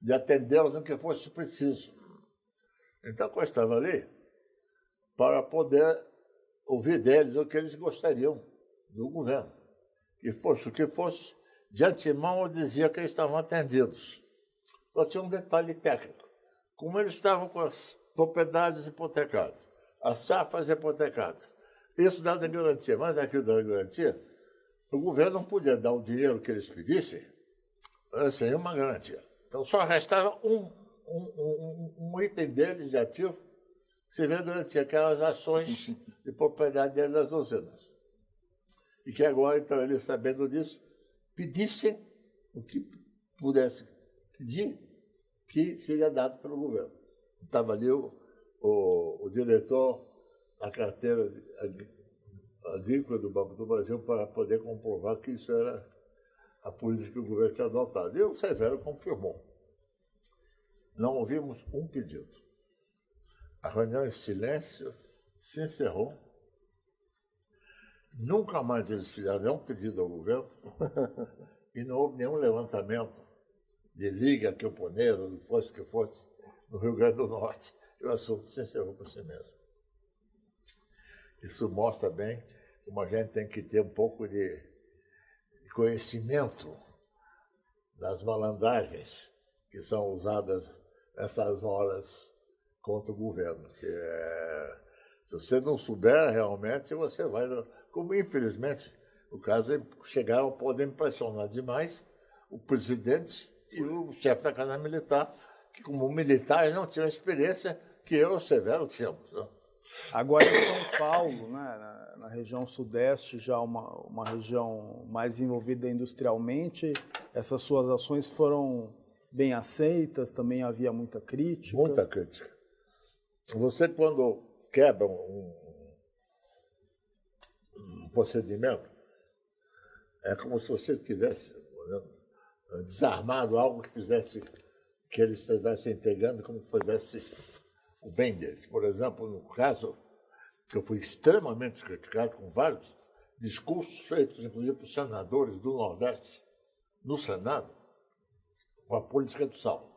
de atendê-los no que fosse preciso. Então, eu estava ali para poder ouvir deles o que eles gostariam do governo. E fosse o que fosse, de antemão eu dizia que eles estavam atendidos. Só tinha um detalhe técnico. Como eles estavam com as propriedades hipotecadas, as safras hipotecadas, isso dá da garantia, mas aquilo dá da garantia o governo não podia dar o dinheiro que eles pedissem eh, sem uma garantia. Então só restava um, um, um, um item deles de ativo que se vê garantia, aquelas ações de propriedade deles das usinas. E que agora, então, eles sabendo disso, pedissem o que pudesse pedir, que seria dado pelo governo. Estava ali o, o, o diretor da carteira de, agrícola do Banco do Brasil para poder comprovar que isso era a política que o governo tinha adotado. E o Severo confirmou. Não ouvimos um pedido. A reunião em silêncio se encerrou. Nunca mais eles fizeram nenhum pedido ao governo e não houve nenhum levantamento de liga que oponera, do fosse que fosse, no Rio Grande do Norte. E o assunto se encerrou por si mesmo. Isso mostra bem como a gente tem que ter um pouco de, conhecimento das malandragens que são usadas nessas horas contra o governo. Que é, se você não souber realmente, você vai. Como infelizmente, o caso, é chegaram a poder impressionar demais o presidente e o chefe da Casa Militar, que como militares não tinham experiência que eu, Severo, tínhamos. Né? Agora, em São Paulo, né, na, na, região sudeste, já uma, uma região mais envolvida industrialmente, essas suas ações foram bem aceitas, também havia muita crítica. Muita crítica. Você, quando quebra um, um procedimento, é como se você tivesse né, desarmado algo que fizesse que eles estivessem entregando, como se fizesse o Benders, por exemplo, no caso que eu fui extremamente criticado com vários discursos feitos, inclusive por senadores do Nordeste, no Senado, com a política do sal.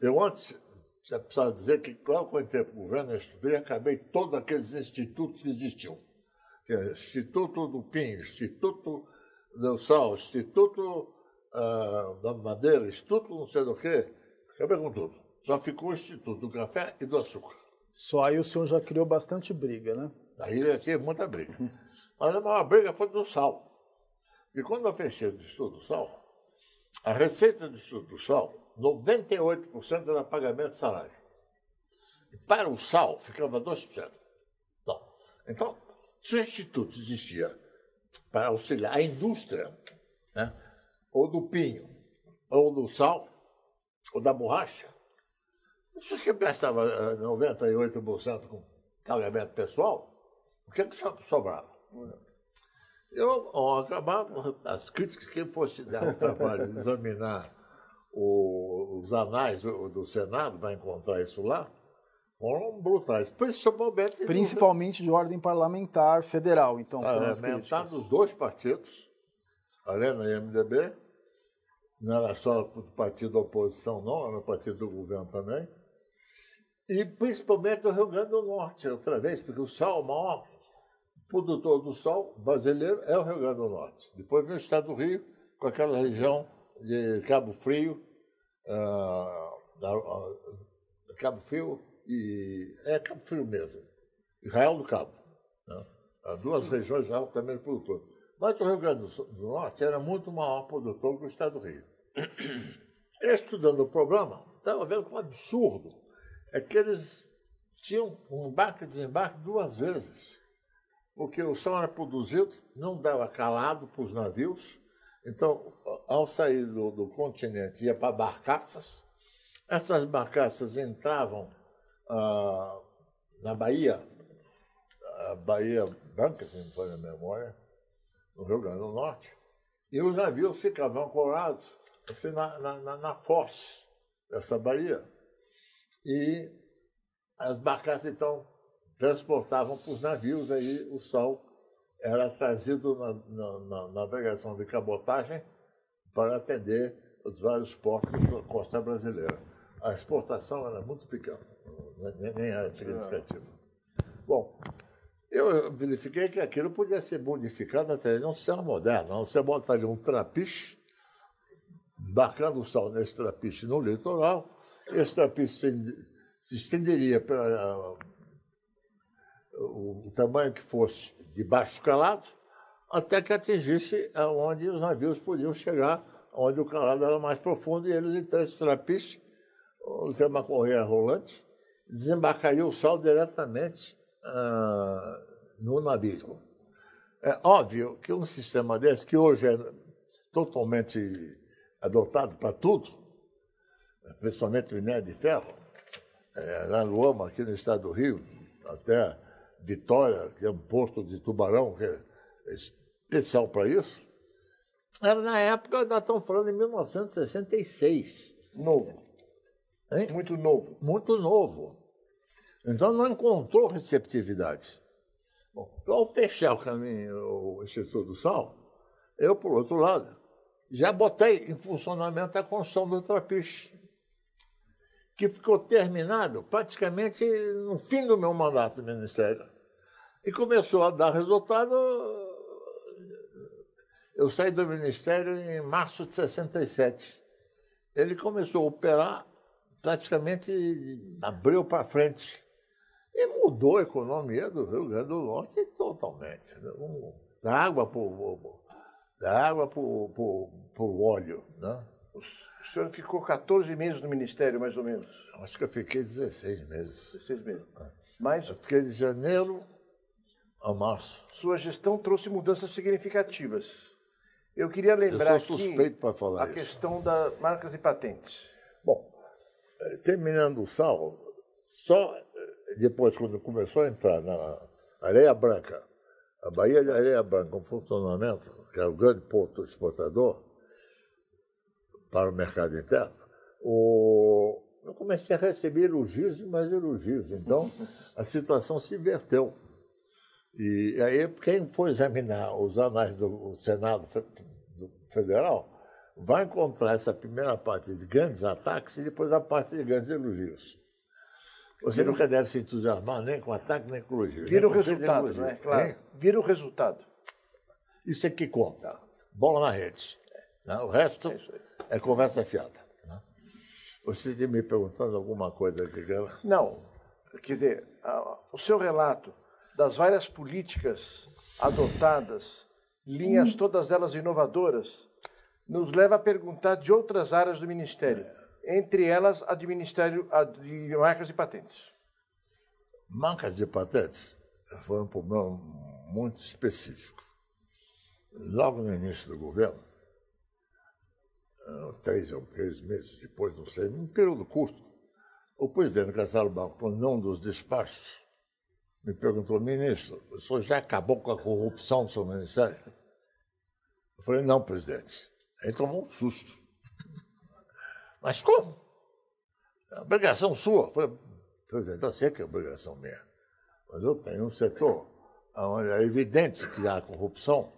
Eu antes, já precisava dizer que, claro, quando entrei para o governo, eu estudei, acabei todos aqueles institutos que existiam. Que é Instituto do Pinho, Instituto do Sal, Instituto ah, da Madeira, Instituto não sei do quê, acabei com tudo só ficou o Instituto do Café e do Açúcar. Só aí o senhor já criou bastante briga, né? Aí já tinha muita briga. Mas a maior briga foi do sal. E quando eu fechei o Instituto do Sal, a receita do Instituto do Sal, 98% era pagamento de salário. E para o sal, ficava 2%. Não. Então, se o Instituto existia para auxiliar a indústria, né, ou do pinho, ou do sal, ou da borracha, se você gastava 98% eh, com carregamento pessoal, o que, é que sobrava? Eu, ao acabar, as críticas, quem fosse dar o trabalho de examinar o, os anais do, do, Senado, vai encontrar isso lá, foram brutais. Principalmente, Principalmente do... de ordem parlamentar federal, então. Parlamentar dos dois partidos, Arena e MDB, não era só do partido da oposição, não, era do partido do governo também e principalmente o Rio Grande do Norte, outra vez, porque o sol, o maior produtor do sol brasileiro é o Rio Grande do Norte. Depois vem o estado do Rio, com aquela região de Cabo Frio, uh, Cabo Frio e. É Cabo Frio mesmo, Israel do Cabo. Né? Duas regiões já também é produtoras. Mas o Rio Grande do Norte era muito maior produtor que o estado do Rio. Estudando o problema, estava vendo como absurdo é que eles tinham um embarque e desembarque duas vezes, porque o som era produzido, não dava calado para os navios, então, ao sair do, do continente, ia para barcaças, essas barcaças entravam ah, na Bahia, a Bahia Branca, se não me falha a memória, no Rio Grande do Norte, e os navios ficavam colados assim, na, na, na foz dessa Bahia e as barcas então transportavam para os navios, aí o sol era trazido na, na, na navegação de cabotagem para atender os vários portos da costa brasileira. A exportação era muito pequena, nem era significativa. É. Bom, eu verifiquei que aquilo podia ser modificado até não ser moderno. Você ali um trapiche, embarcando o sal nesse trapiche no litoral, este trapiche se estenderia para ah, o tamanho que fosse de baixo calado, até que atingisse onde os navios podiam chegar, onde o calado era mais profundo, e eles, então, esse trapiche, usando uma correia rolante, desembarcaria o sal diretamente ah, no navio. É óbvio que um sistema desse, que hoje é totalmente adotado para tudo, principalmente minério de ferro, é, lá no Oma, aqui no estado do Rio, até Vitória, que é um porto de tubarão, que é especial para isso, era na época, nós estamos falando em 1966. Novo. Hein? Muito novo. Muito novo. Então não encontrou receptividade. Bom, então, ao fechar o caminho, o Instituto do Sal, eu, por outro lado, já botei em funcionamento a construção do trapiche que ficou terminado praticamente no fim do meu mandato no Ministério. E começou a dar resultado. Eu saí do Ministério em março de 67. Ele começou a operar praticamente abriu para frente. E mudou a economia do Rio Grande do Norte totalmente. Né? Da água para o água óleo. Né? O senhor ficou 14 meses no ministério, mais ou menos? Acho que eu fiquei 16 meses. 16 meses. É. Mas... Eu fiquei de janeiro a março. Sua gestão trouxe mudanças significativas. Eu queria lembrar eu sou suspeito para falar a isso. questão das marcas e patentes. Bom, eh, terminando o sal, só eh, depois, quando começou a entrar na Areia Branca, a Baía de Areia Branca, um funcionamento, que era o grande porto exportador, para o mercado interno, o... eu comecei a receber elogios e mais elogios. Então, a situação se inverteu. E aí, quem for examinar os anais do Senado Federal, vai encontrar essa primeira parte de grandes ataques e depois a parte de grandes elogios. Você nunca deve se entusiasmar nem com ataque, nem com elogio. Vira o resultado, né? Claro. Vira o resultado. Isso é que conta. Bola na rede. Né? O resto... É isso aí. É conversa fiada. Né? Você me perguntando alguma coisa, Guilherme? Não. Quer dizer, o seu relato das várias políticas adotadas, linhas hum. todas elas inovadoras, nos leva a perguntar de outras áreas do Ministério, é. entre elas a de Ministério a de Marcas e Patentes. Marcas e patentes foi um problema muito específico. Logo no início do governo, ah, três ou três meses depois, não sei, um período curto, o presidente Castelo Branco, num dos despachos, me perguntou, ministro, o senhor já acabou com a corrupção do seu ministério? Eu falei, não, presidente. ele tomou um susto. Mas como? É obrigação sua. Eu falei, presidente, eu sei que é obrigação minha. Mas eu tenho um setor onde é evidente que há corrupção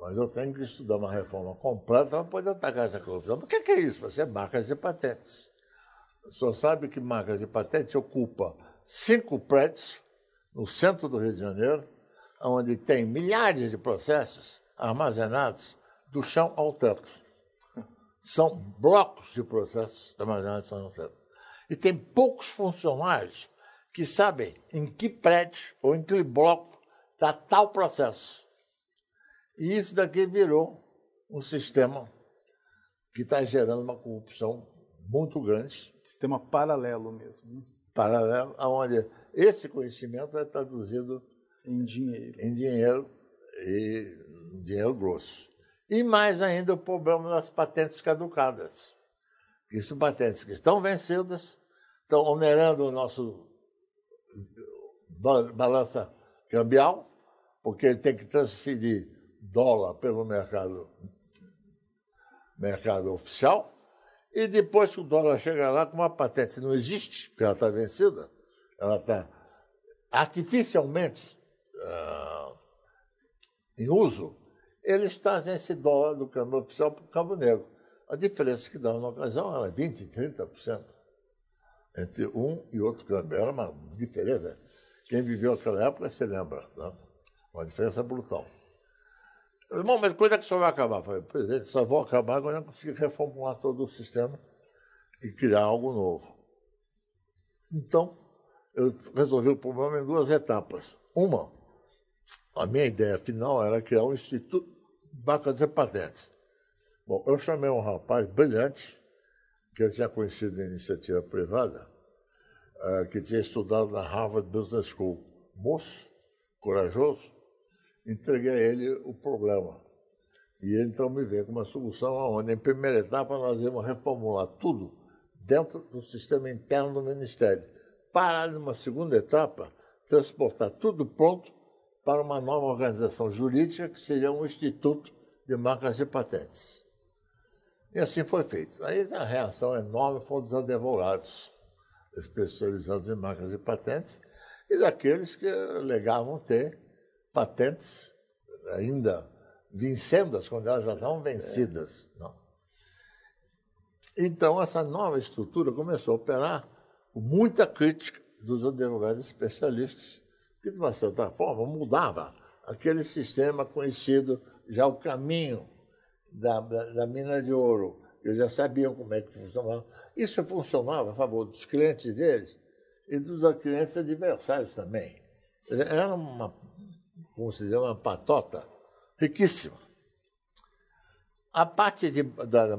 mas eu tenho que estudar uma reforma completa para poder atacar essa corrupção. Mas o que é isso? Você é marcas e patentes. Só sabe que marcas e patentes ocupa cinco prédios no centro do Rio de Janeiro, onde tem milhares de processos armazenados do chão ao teto. São blocos de processos armazenados do chão ao teto. E tem poucos funcionários que sabem em que prédio ou em que bloco está tal processo. E isso daqui virou um sistema que está gerando uma corrupção muito grande. Sistema paralelo mesmo. Né? Paralelo, onde esse conhecimento é traduzido em dinheiro. Em dinheiro e dinheiro grosso. E mais ainda o problema das patentes caducadas. Que são patentes que estão vencidas, estão onerando o nosso balança cambial, porque ele tem que transferir dólar pelo mercado, mercado oficial, e depois que o dólar chega lá com uma patente não existe, porque ela está vencida, ela está artificialmente uh, em uso, ele está nesse dólar do câmbio oficial para o câmbio negro. A diferença é que dava na ocasião era 20%, 30% entre um e outro câmbio. Era uma diferença. Quem viveu aquela época se lembra, né? uma diferença brutal. Irmão, mas quando é que o senhor vai acabar? Eu falei, presidente, é, só vou acabar quando eu conseguir reformular todo o sistema e criar algo novo. Então, eu resolvi o problema em duas etapas. Uma, a minha ideia final era criar um instituto de patentes. Bom, eu chamei um rapaz brilhante, que eu tinha conhecido em iniciativa privada, eh, que tinha estudado na Harvard Business School. Moço, corajoso, entreguei a ele o problema. E ele então me veio com uma solução aonde, em primeira etapa, nós íamos reformular tudo dentro do sistema interno do Ministério. Parar numa segunda etapa, transportar tudo pronto para uma nova organização jurídica que seria um Instituto de Marcas e Patentes. E assim foi feito. Aí a reação enorme foi dos advogados especializados em marcas e patentes e daqueles que legavam ter patentes ainda vincendas, quando elas já estavam vencidas. Não. Então, essa nova estrutura começou a operar com muita crítica dos advogados especialistas, que, de uma certa forma, mudava aquele sistema conhecido, já o caminho da, da, da mina de ouro. Eles já sabiam como é que funcionava. Isso funcionava a favor dos clientes deles e dos clientes adversários também. Era uma, como se diz, uma patota riquíssima. A parte de, da,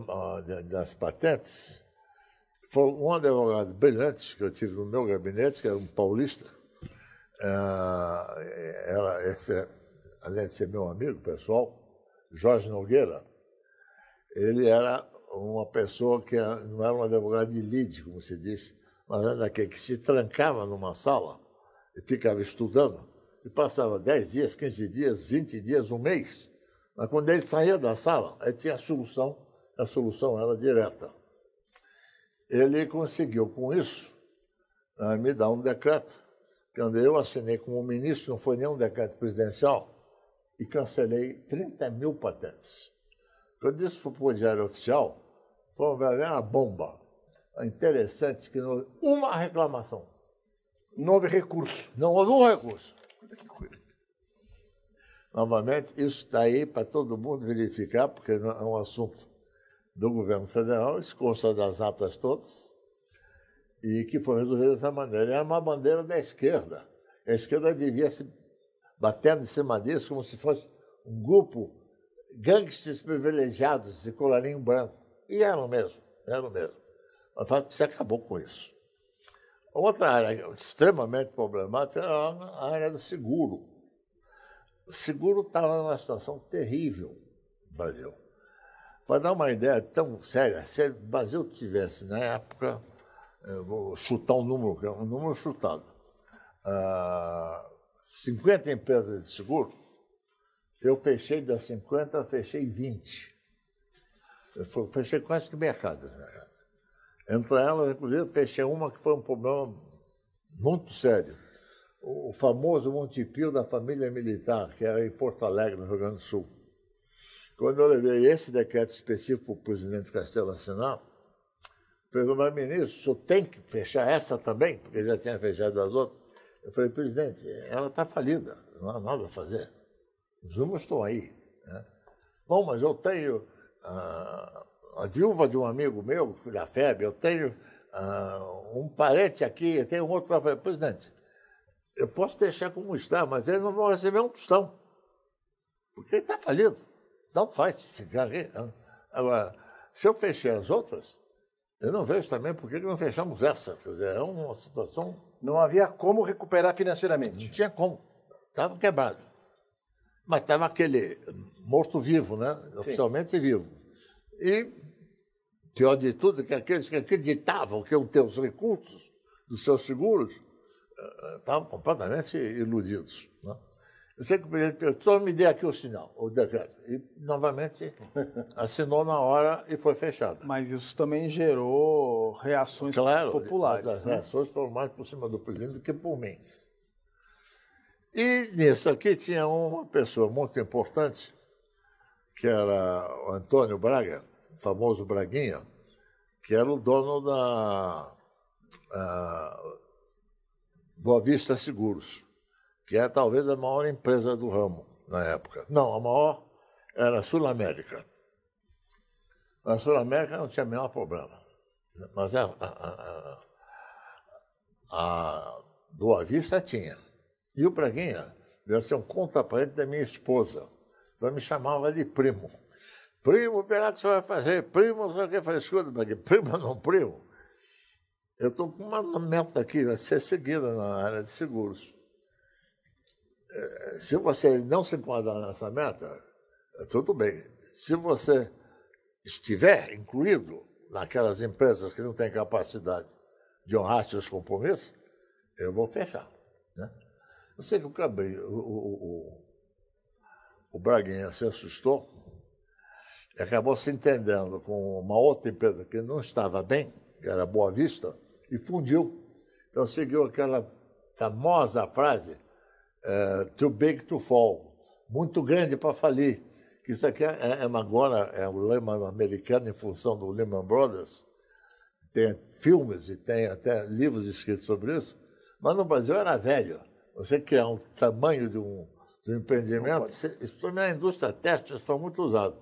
das patentes foi um advogado brilhante que eu tive no meu gabinete, que era um paulista. Ah, era esse, é, além de ser meu amigo pessoal, Jorge Nogueira. Ele era uma pessoa que é, não era um advogado de lead, como se diz, mas era aquele que se trancava numa sala e ficava estudando e passava 10 dias, 15 dias, 20 dias, um mês. Mas quando ele saía da sala, aí tinha a solução, a solução era direta. Ele conseguiu, com isso, eh, me dar um decreto. Quando eu assinei como ministro, não foi nenhum decreto presidencial, e cancelei 30 mil patentes. Quando isso foi para o Diário Oficial, foi uma verdadeira bomba. É interessante que não houve uma reclamação. Não houve recurso. Não houve um recurso. Olha que coisa. Novamente, isso está aí para todo mundo verificar, porque é um assunto do governo federal, isso consta das atas todas, e que foi resolvido dessa maneira. Era é uma bandeira da esquerda. A esquerda vivia se batendo em cima disso como se fosse um grupo gangsters privilegiados de colarinho branco. E eram mesmo, eram mesmo. Mas o fato é que se acabou com isso. Outra área extremamente problemática era é a área do seguro. O seguro estava numa situação terrível no Brasil. Para dar uma ideia tão séria, se o Brasil tivesse, na época, vou chutar um número, é um número chutado, uh, ah, 50 empresas de seguro, eu fechei das 50, fechei 20. Eu fechei quase que mercado. mercado. Entre elas, inclusive, fechei uma que foi um problema muito sério. O famoso Montepio da família militar, que era em Porto Alegre, no Rio Grande do Sul. Quando eu levei esse decreto específico para o presidente Castelo assinar, perguntou, mas ministro, o senhor tem que fechar essa também? Porque já tinha fechado as outras. Eu falei, presidente, ela está falida, não há nada a fazer. Os números estão aí. Né? Bom, mas eu tenho ah, a viúva de um amigo meu, da FEB, eu tenho uh, um parente aqui, eu tenho um outro lá. Presidente, eu posso deixar como está, mas eles não vão receber um tostão. Porque ele está falido. Não faz ficar né? Agora, se eu fechei as outras, eu não vejo também por que não fechamos essa. Quer dizer, é uma situação. Não havia como recuperar financeiramente. Não tinha como. Estava quebrado. Mas estava aquele morto-vivo, né? Oficialmente Sim. vivo. E, pior de tudo, que aqueles que acreditavam que iam ter os recursos dos seus seguros eh, eh, estavam completamente iludidos. Né? Eu sei que o presidente perguntou, me dê aqui o sinal, o decreto. E, novamente, assinou na hora e foi fechado. Mas isso também gerou reações claro, populares. Claro, as né? reações foram mais por cima do presidente do que por mim. E nisso aqui tinha uma pessoa muito importante, que era o Antônio Braga, famoso Braguinha, que era o dono da ah, Boa Vista Seguros, que é talvez a maior empresa do ramo na época. Não, a maior era a Sul América. A Sul América não tinha o menor problema, mas a, a, a, a Boa Vista tinha. E o Braguinha devia ser um contraparente da minha esposa, então me chamava de primo. Primo, verá o que você vai fazer. Primo, não sei o que. Eu falei, escuta, primo não primo. Eu estou com uma meta aqui, vai ser seguida na área de seguros. Eh, se você não se enquadrar nessa meta, é tudo bem. Se você estiver incluído naquelas empresas que não têm capacidade de honrar seus compromissos, eu vou fechar. Né? Eu sei que eu acabei, o, o, o, o Braguinha se assustou, acabou se entendendo com uma outra empresa que não estava bem, que era Boa Vista, e fundiu. Então seguiu aquela famosa frase, é, too big to fall, muito grande para falir. Isso aqui é, é, é agora é o lema americano em função do Lehman Brothers. Tem filmes e tem até livros escritos sobre isso. Mas no Brasil era velho. Você criar um tamanho de um, de um empreendimento, isso na indústria testes foi muito usado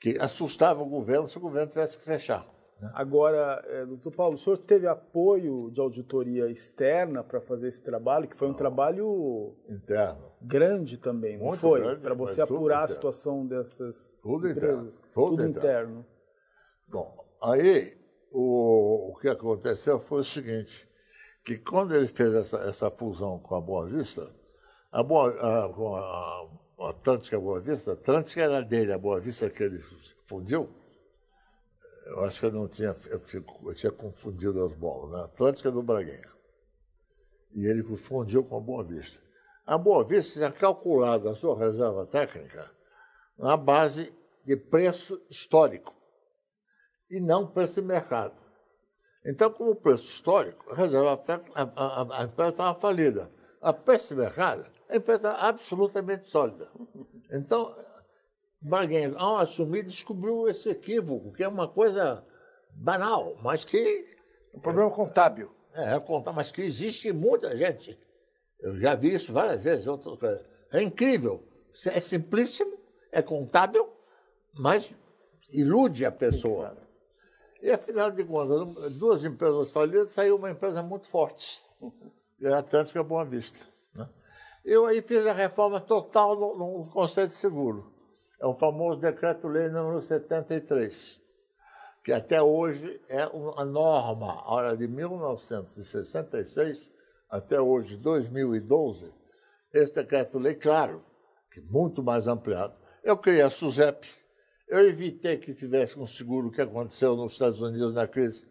que assustava o governo se o governo tivesse que fechar. Né? Agora, é, doutor Paulo, o senhor teve apoio de auditoria externa para fazer esse trabalho, que foi um trabalho interno grande também, não Muito foi? Para você apurar a situação dessas tudo empresas. Interno, tudo, tudo interno. interno. Bom, aí o, o que aconteceu foi o seguinte, que quando ele fez essa, essa fusão com a Boa Vista, a Boa, a, a, Atlântica Boa Vista, a Atlântica era dele, a Boa Vista que ele fundiu, eu acho que eu não tinha, eu, fico, eu tinha confundido as bolas, né? Atlântica do Braguinha. E ele fundiu com a Boa Vista. A Boa Vista tinha calculado a sua reserva técnica na base de preço histórico e não preço de mercado. Então, como preço histórico, a reserva técnica, a, a, a empresa estava falida a péssima errada, é a empresa absolutamente sólida. Então, Barguenho, ao assumir, descobriu esse equívoco, que é uma coisa banal, mas que. Um problema contábil. É, é contábil, mas que existe muita gente. Eu já vi isso várias vezes. Outras coisas. É incrível. É simplíssimo, é contábil, mas ilude a pessoa. E afinal de contas, duas empresas falidas, saiu uma empresa muito forte era Atlântica Boa Vista. Né? Eu aí fiz a reforma total no, no Conselho de Seguro. É o famoso Decreto-Lei número 73, que até hoje é uma norma. Olha, de 1966 até hoje, 2012, esse decreto-lei, claro, que muito mais ampliado. Eu criei a SUSEP, eu evitei que tivesse um seguro que aconteceu nos Estados Unidos na crise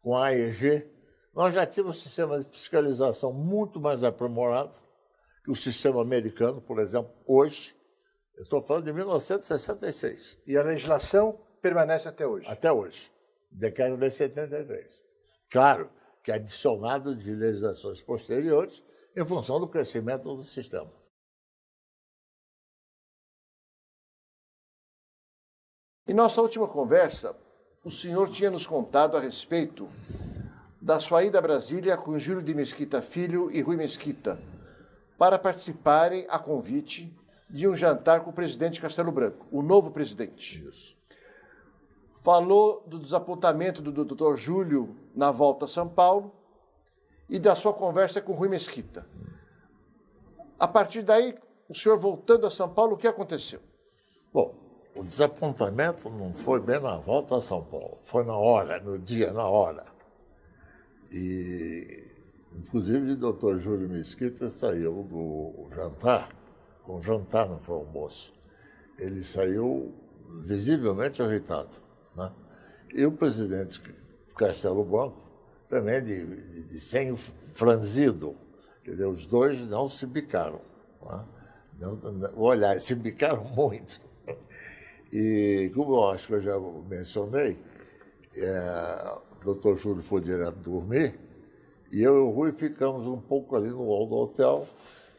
com a AEG, nós já tínhamos um sistema de fiscalização muito mais aprimorado que o sistema americano, por exemplo, hoje. Eu estou falando de 1966. E a legislação permanece até hoje? Até hoje, década de 73. Claro que é adicionado de legislações posteriores em função do crescimento do sistema. Em nossa última conversa, o senhor tinha nos contado a respeito da sua ida a Brasília com Júlio de Mesquita Filho e Rui Mesquita, para participarem, a convite, de um jantar com o presidente Castelo Branco, o novo presidente. Isso. Falou do desapontamento do doutor Júlio na volta a São Paulo e da sua conversa com Rui Mesquita. A partir daí, o senhor voltando a São Paulo, o que aconteceu? Bom, o desapontamento não foi bem na volta a São Paulo, foi na hora, no dia, na hora. E, inclusive, o doutor Júlio Mesquita saiu do jantar, com jantar não foi almoço. Ele saiu visivelmente irritado. Né? E o presidente Castelo Branco também de, de, de senho franzido. os dois não se bicaram. Né? Não, não, se bicaram muito. E, como eu acho que eu já mencionei, é, doutor Júlio foi direto dormir, e eu e o Rui ficamos um pouco ali no hall do hotel,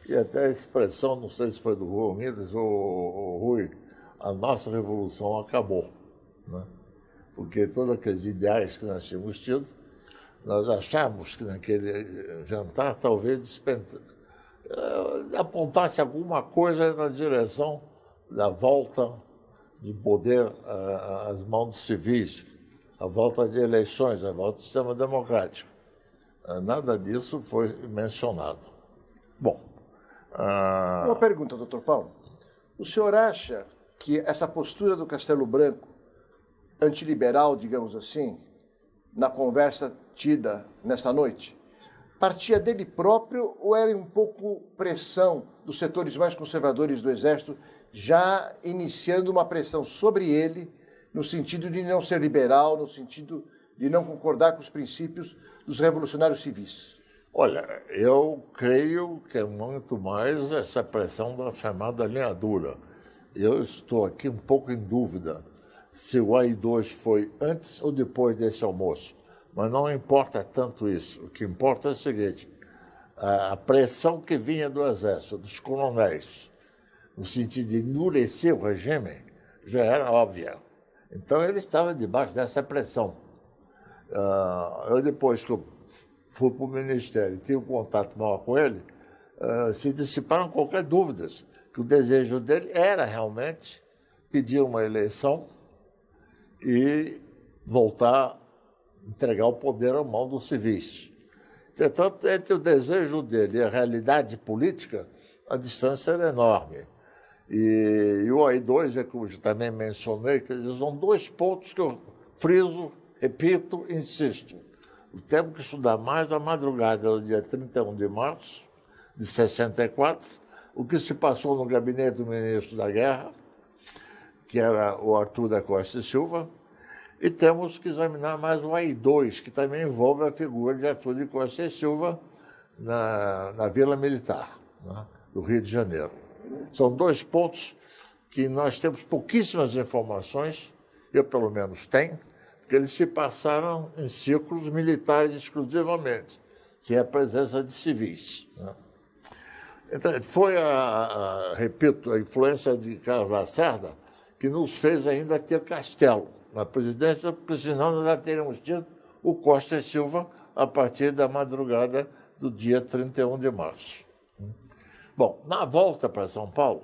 e até a expressão, não sei se foi do Rui ou minha, Rui, a nossa revolução acabou. Né? Porque todos aqueles ideais que nós tínhamos tido, nós achamos que naquele jantar talvez despenta, eh, apontasse alguma coisa na direção da volta de poder eh, às mãos civis, a volta de eleições, a volta do sistema democrático. Ah, nada disso foi mencionado. Bom. Ah... Uma pergunta, doutor Paulo. O senhor acha que essa postura do Castelo Branco, antiliberal, digamos assim, na conversa tida nesta noite, partia dele próprio ou era um pouco pressão dos setores mais conservadores do Exército, já iniciando uma pressão sobre ele? no sentido de não ser liberal, no sentido de não concordar com os princípios dos revolucionários civis? Olha, eu creio que é muito mais essa pressão da chamada linha dura. Eu estou aqui um pouco em dúvida se o AI-2 foi antes ou depois desse almoço, mas não importa tanto isso. O que importa é o seguinte: a pressão que vinha do exército, dos coronéis, no sentido de endurecer o regime, já era óbvia. Então ele estava debaixo dessa pressão. Uh, eu depois que eu fui para o Ministério e tive um contato maior com ele, uh, se dissiparam qualquer dúvidas, que o desejo dele era realmente pedir uma eleição e voltar, entregar o poder à mão dos civis. Entretanto, entre o desejo dele e a realidade política, a distância era enorme. E, e o AI2, é como eu também mencionei, que são dois pontos que eu friso, repito, insisto. Temos que estudar mais na madrugada do dia 31 de março de 64, o que se passou no gabinete do ministro da Guerra, que era o Arthur da Costa e Silva, e temos que examinar mais o AI2, que também envolve a figura de Arthur de Costa e Silva na, na Vila Militar, né, do Rio de Janeiro. São dois pontos que nós temos pouquíssimas informações, eu pelo menos tenho, porque eles se passaram em círculos militares exclusivamente, sem é a presença de civis. Né? Então, foi, a, a, repito, a influência de Carlos Lacerda que nos fez ainda ter Castelo na presidência, porque senão nós já teríamos tido o Costa e Silva a partir da madrugada do dia 31 de março. Bom, na volta para São Paulo,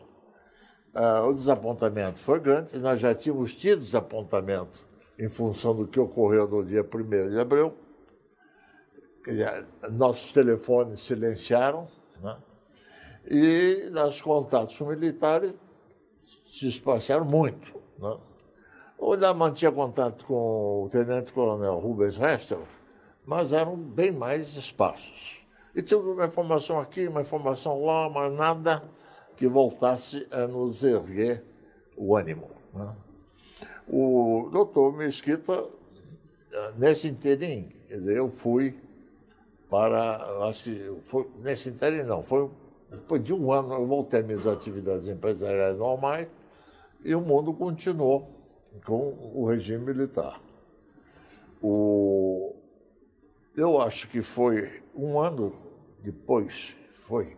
uh, o desapontamento foi grande, nós já tínhamos tido desapontamento em função do que ocorreu no dia 1 de abril. Ah, nossos telefones silenciaram, né? e nossos contatos com militares se espaçaram muito. Né? Eu ainda mantinha contato com o tenente-coronel Rubens Restel, mas eram bem mais espaços. E então, tive uma informação aqui, uma informação lá, mas nada que voltasse a nos erguer o ânimo. Né? O doutor Mesquita, eh, nesse interim, dizer, eu fui para, acho que foi, nesse interim não, foi depois de um ano eu voltei às minhas atividades empresariais normais e o mundo continuou com o regime militar. O, eu acho que foi um ano depois foi,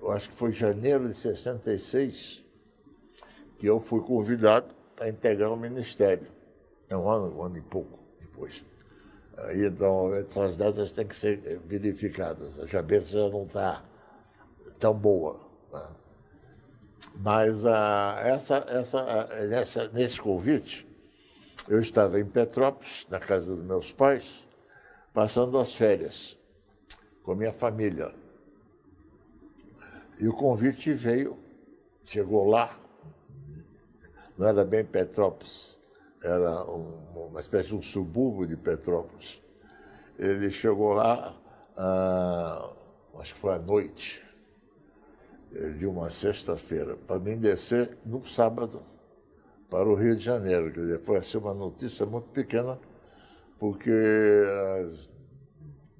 eu acho que foi janeiro de 66, que eu fui convidado a integrar o ministério. É um ano, um ano e pouco depois. Aí, então, essas datas têm que ser verificadas. A cabeça já não está tão boa. Né? Mas ah, essa, essa, ah, nessa, nesse convite, eu estava em Petrópolis, na casa dos meus pais, passando as férias com a minha família. E o convite veio, chegou lá, não era bem Petrópolis, era uma espécie de um subúrbio de Petrópolis. Ele chegou lá, ah, acho que foi à noite, de uma sexta-feira, para mim descer no sábado para o Rio de Janeiro. Quer dizer, foi assim uma notícia muito pequena, porque as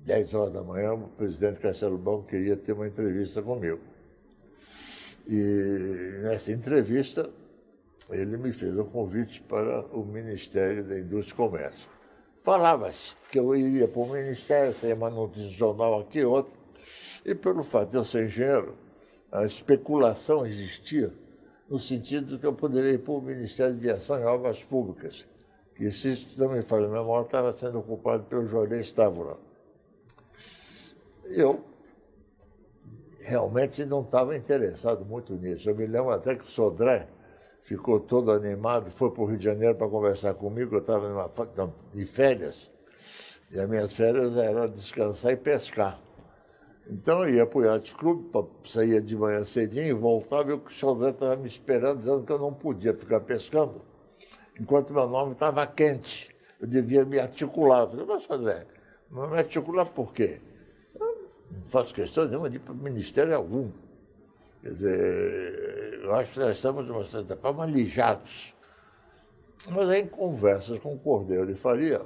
10 horas da manhã, o presidente bom queria ter uma entrevista comigo. E nessa entrevista, ele me fez um convite para o Ministério da Indústria e Comércio. Falava-se que eu iria para o Ministério, seria uma notícia de jornal aqui outra, e pelo fato de eu ser engenheiro, a especulação existia no sentido de que eu poderia ir para o Ministério de Viação e Obras Públicas, que, se não me falha a memória, estava sendo ocupado pelo Jorge Stavro eu realmente não estava interessado muito nisso. Eu me lembro até que o Sodré ficou todo animado, foi para o Rio de Janeiro para conversar comigo, eu estava de férias, e as minhas férias era descansar e pescar. Então eu ia para o Yacht Club, saía de manhã cedinho e voltava, e o Sodré estava me esperando, dizendo que eu não podia ficar pescando, enquanto meu nome estava quente. Eu devia me articular. Eu falei, mas Sodré, não me articular por quê? não faço questão nenhuma de ir para o ministério algum. Quer dizer, eu acho que nós estamos, de uma certa forma, alijados. Mas aí, em conversas com o Cordeiro de Faria,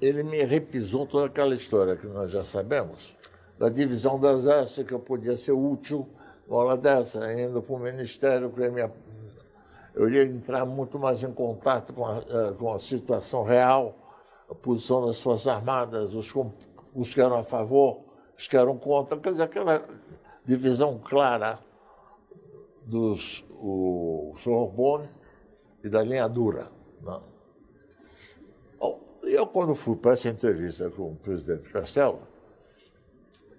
ele me repisou toda aquela história que nós já sabemos, da divisão do Exército, que eu podia ser útil numa hora dessa, indo para o Ministério, que minha... eu ia entrar muito mais em contato com a, eh, com a situação real, a posição das Forças Armadas, os, os que eram a favor, os que eram contra, quer dizer, aquela divisão clara dos o Sorbonne e da linha dura. não? É? Eu, quando fui para essa entrevista com o presidente Castelo,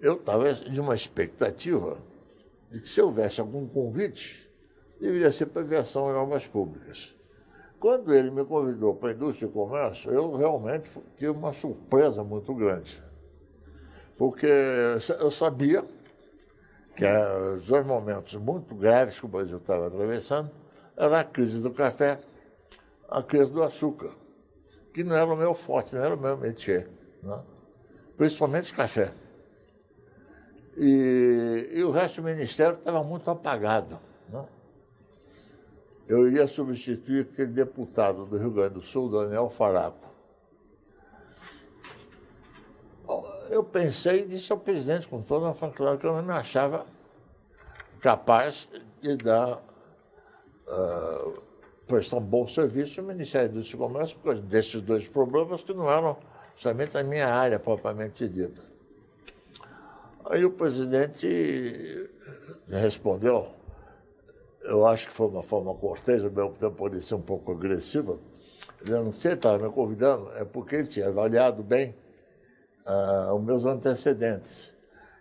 eu estava de uma expectativa de que se houvesse algum convite, deveria ser para aviação e obras públicas. Quando ele me convidou para a indústria e comércio, eu realmente tive uma surpresa muito grande porque eu sabia que os dois momentos muito graves que o Brasil estava atravessando era a crise do café, a crise do açúcar, que não era o meu forte, não era o meu métier, né? principalmente café. E, e, o resto do ministério estava muito apagado. Né? Eu ia substituir aquele deputado do Rio Grande do Sul, Daniel Faraco. eu pensei e disse ao presidente, com toda a franqueza, que eu não me achava capaz de dar, uh, ah, prestar um bom serviço ao Ministério do Comércio, por causa desses dois problemas que não eram somente a minha área propriamente dita. Aí o presidente respondeu, eu acho que foi uma forma cortês, ao mesmo tempo pode ser um pouco agressiva, dizendo, não sei, estava me convidando, é porque ele tinha avaliado bem os meus antecedentes.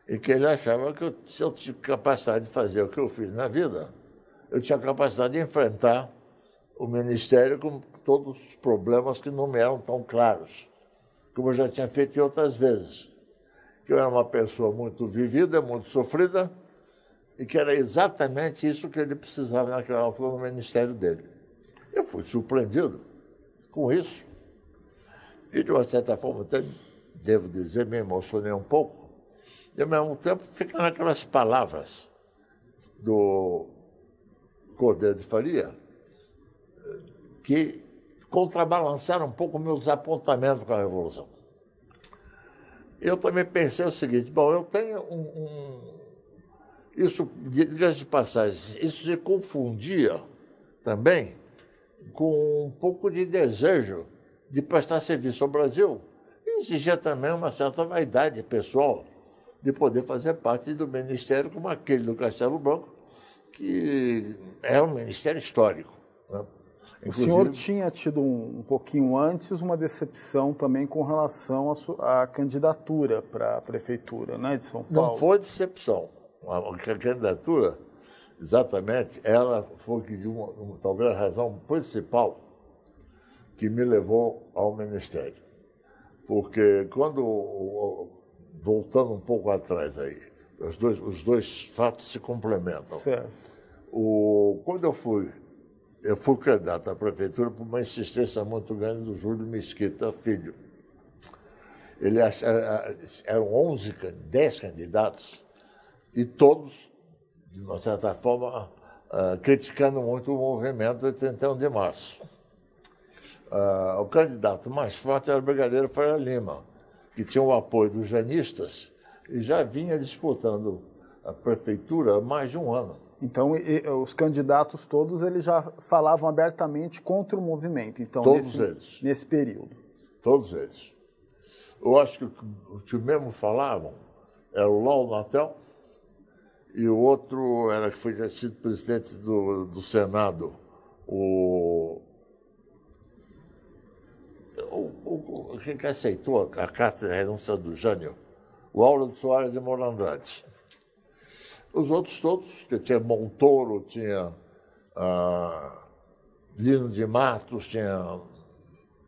E que ele achava que eu, se eu tinha capacidade de fazer o que eu fiz na vida, eu tinha capacidade de enfrentar o ministério com todos os problemas que não me eram tão claros, como eu já tinha feito em outras vezes. Que eu era uma pessoa muito vivida, muito sofrida, e que era exatamente isso que ele precisava naquela altura no ministério dele. Eu fui surpreendido com isso. E, de uma certa forma, até devo dizer, me emocionei um pouco, e ao mesmo tempo ficando aquelas palavras do Cordeiro de Faria, que contrabalançaram um pouco o meu desapontamento com a Revolução. Eu também pensei o seguinte, bom, eu tenho um... um isso, diga de passagem, isso se confundia também com um pouco de desejo de prestar serviço ao Brasil exigia também uma certa vaidade pessoal de poder fazer parte do ministério como aquele do Castelo Branco, que é um ministério histórico. Né? O senhor tinha tido um, um, pouquinho antes uma decepção também com relação à candidatura para a prefeitura né, de São Paulo. Não foi decepção. A, a candidatura, exatamente, ela foi uma, uma, talvez a razão principal que me levou ao ministério porque quando, voltando um pouco atrás aí, os dois, os dois fatos se complementam. Certo. O, quando eu fui, eu fui candidato à prefeitura por uma insistência muito grande do Júlio Mesquita Filho. Ele eram 11, 10 candidatos e todos, de uma certa forma, ah, criticando muito o movimento de 31 de março uh, o candidato mais forte era o Brigadeiro Faria Lima, que tinha o apoio dos janistas e já vinha disputando a prefeitura há mais de um ano. Então, e, e, os candidatos todos eles já falavam abertamente contra o movimento, então, todos nesse, eles. nesse período? Todos eles. Eu acho que os que mesmo falavam era o Lau Natel e o outro era que foi sido presidente do, do Senado, o o, o, que aceitou a carta de renúncia do Jânio? O Auro de Soares e Moro Andrade. Os outros todos, que tinha Montoro, tinha ah, Lino de Matos, tinha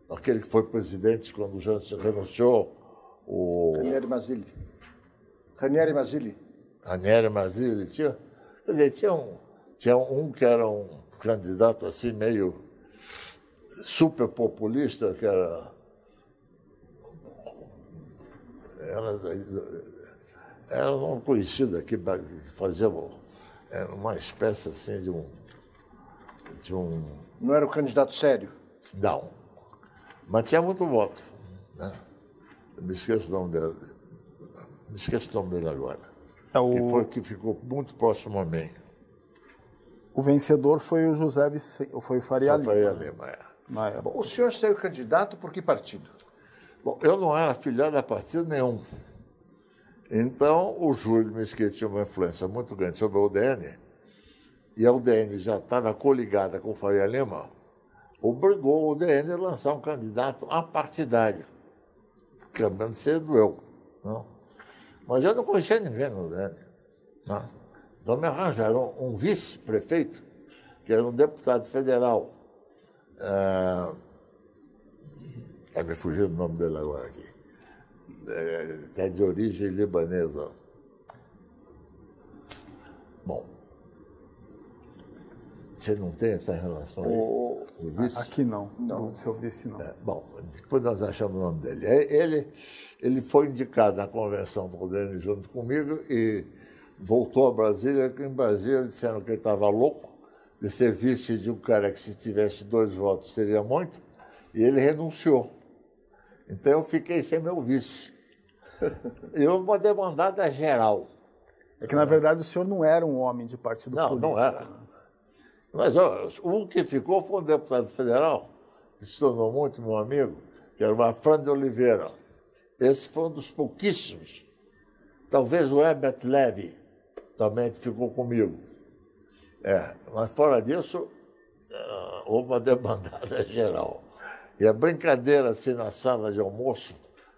aquele que foi presidente quando o Jânio se renunciou, o... Ranieri Mazzilli. Ranieri Mazzilli. Ranieri Mazzilli. Tinha, quer dizer, tinha um, tinha um que era um candidato assim meio super populista, que era. Era, era um conhecido aqui, que fazia era uma espécie assim de um, de um. Não era um candidato sério? Não. Mas tinha muito voto. Né? Me esqueço o nome dele. Me esqueço o nome dele agora. É o... Que foi que ficou muito próximo a mim. O vencedor foi o José Vicente, foi o Faria Lima. Faria Lima, é na época. O senhor saiu candidato por que partido? Bom, eu não era filiado a partido nenhum. Então, o Júlio Mesquita tinha uma influência muito grande sobre a UDN, e a UDN já estava coligada com o Faria Lima, obrigou a UDN a lançar um candidato a partidário, acabando sendo eu. Não? Mas eu não conhecia ninguém no UDN. Não? É? Então, me arranjaram um vice-prefeito, que era um deputado federal, ah, é, me fugiu o nome dele agora aqui. É, é, de origem libanesa. Bom, você não tem essa relação aí? O, vice? Aqui não, não. O seu vice não. É, bom, depois nós achamos o nome dele. É, ele, ele foi indicado na convenção do Rodrigo junto comigo e voltou a Brasília, que em Brasília disseram que ele estava louco de ser vice de um cara que, se tivesse dois votos, seria muito, e ele renunciou. Então eu fiquei sem meu vice. E houve uma demandada geral. É que, na verdade, o senhor não era um homem de partido não, político. Não, não era. Mas ó, um que ficou foi um deputado federal, que se tornou muito meu amigo, que era o Mafran de Oliveira. Esse foi um dos pouquíssimos. Talvez o Herbert Levy também ficou comigo. É, mas fora disso, houve é, uma demandada geral. E a brincadeira assim na sala de almoço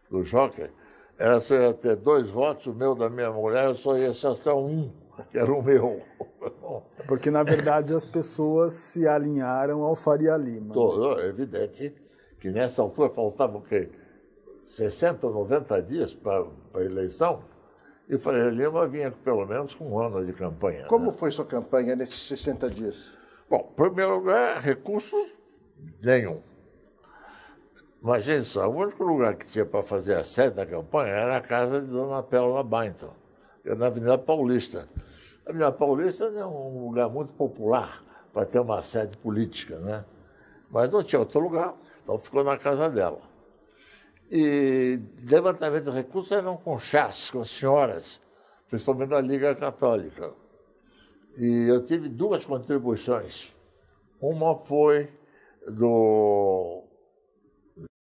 do Joker era só ia ter dois votos, o meu da minha mulher, eu só ia até um, que era o meu. Porque, na verdade, as pessoas se alinharam ao Faria Lima. Né? Todo, é evidente que nessa altura faltava o quê? 60, 90 dias para a eleição. E Frei Lima vinha pelo menos com um ano de campanha. Né? Como né? foi sua campanha nesses 60 dias? Bom, em primeiro lugar, recursos nenhum. Imagina só, o único lugar que tinha para fazer a sede da campanha era a casa de Dona Pérola Bainton, é na Avenida Paulista. A Avenida Paulista é um lugar muito popular para ter uma sede política, né? Mas não tinha outro lugar, então ficou na casa dela e levantamento de recursos eram com chás, com as senhoras, principalmente da Liga Católica. E eu tive duas contribuições. Uma foi do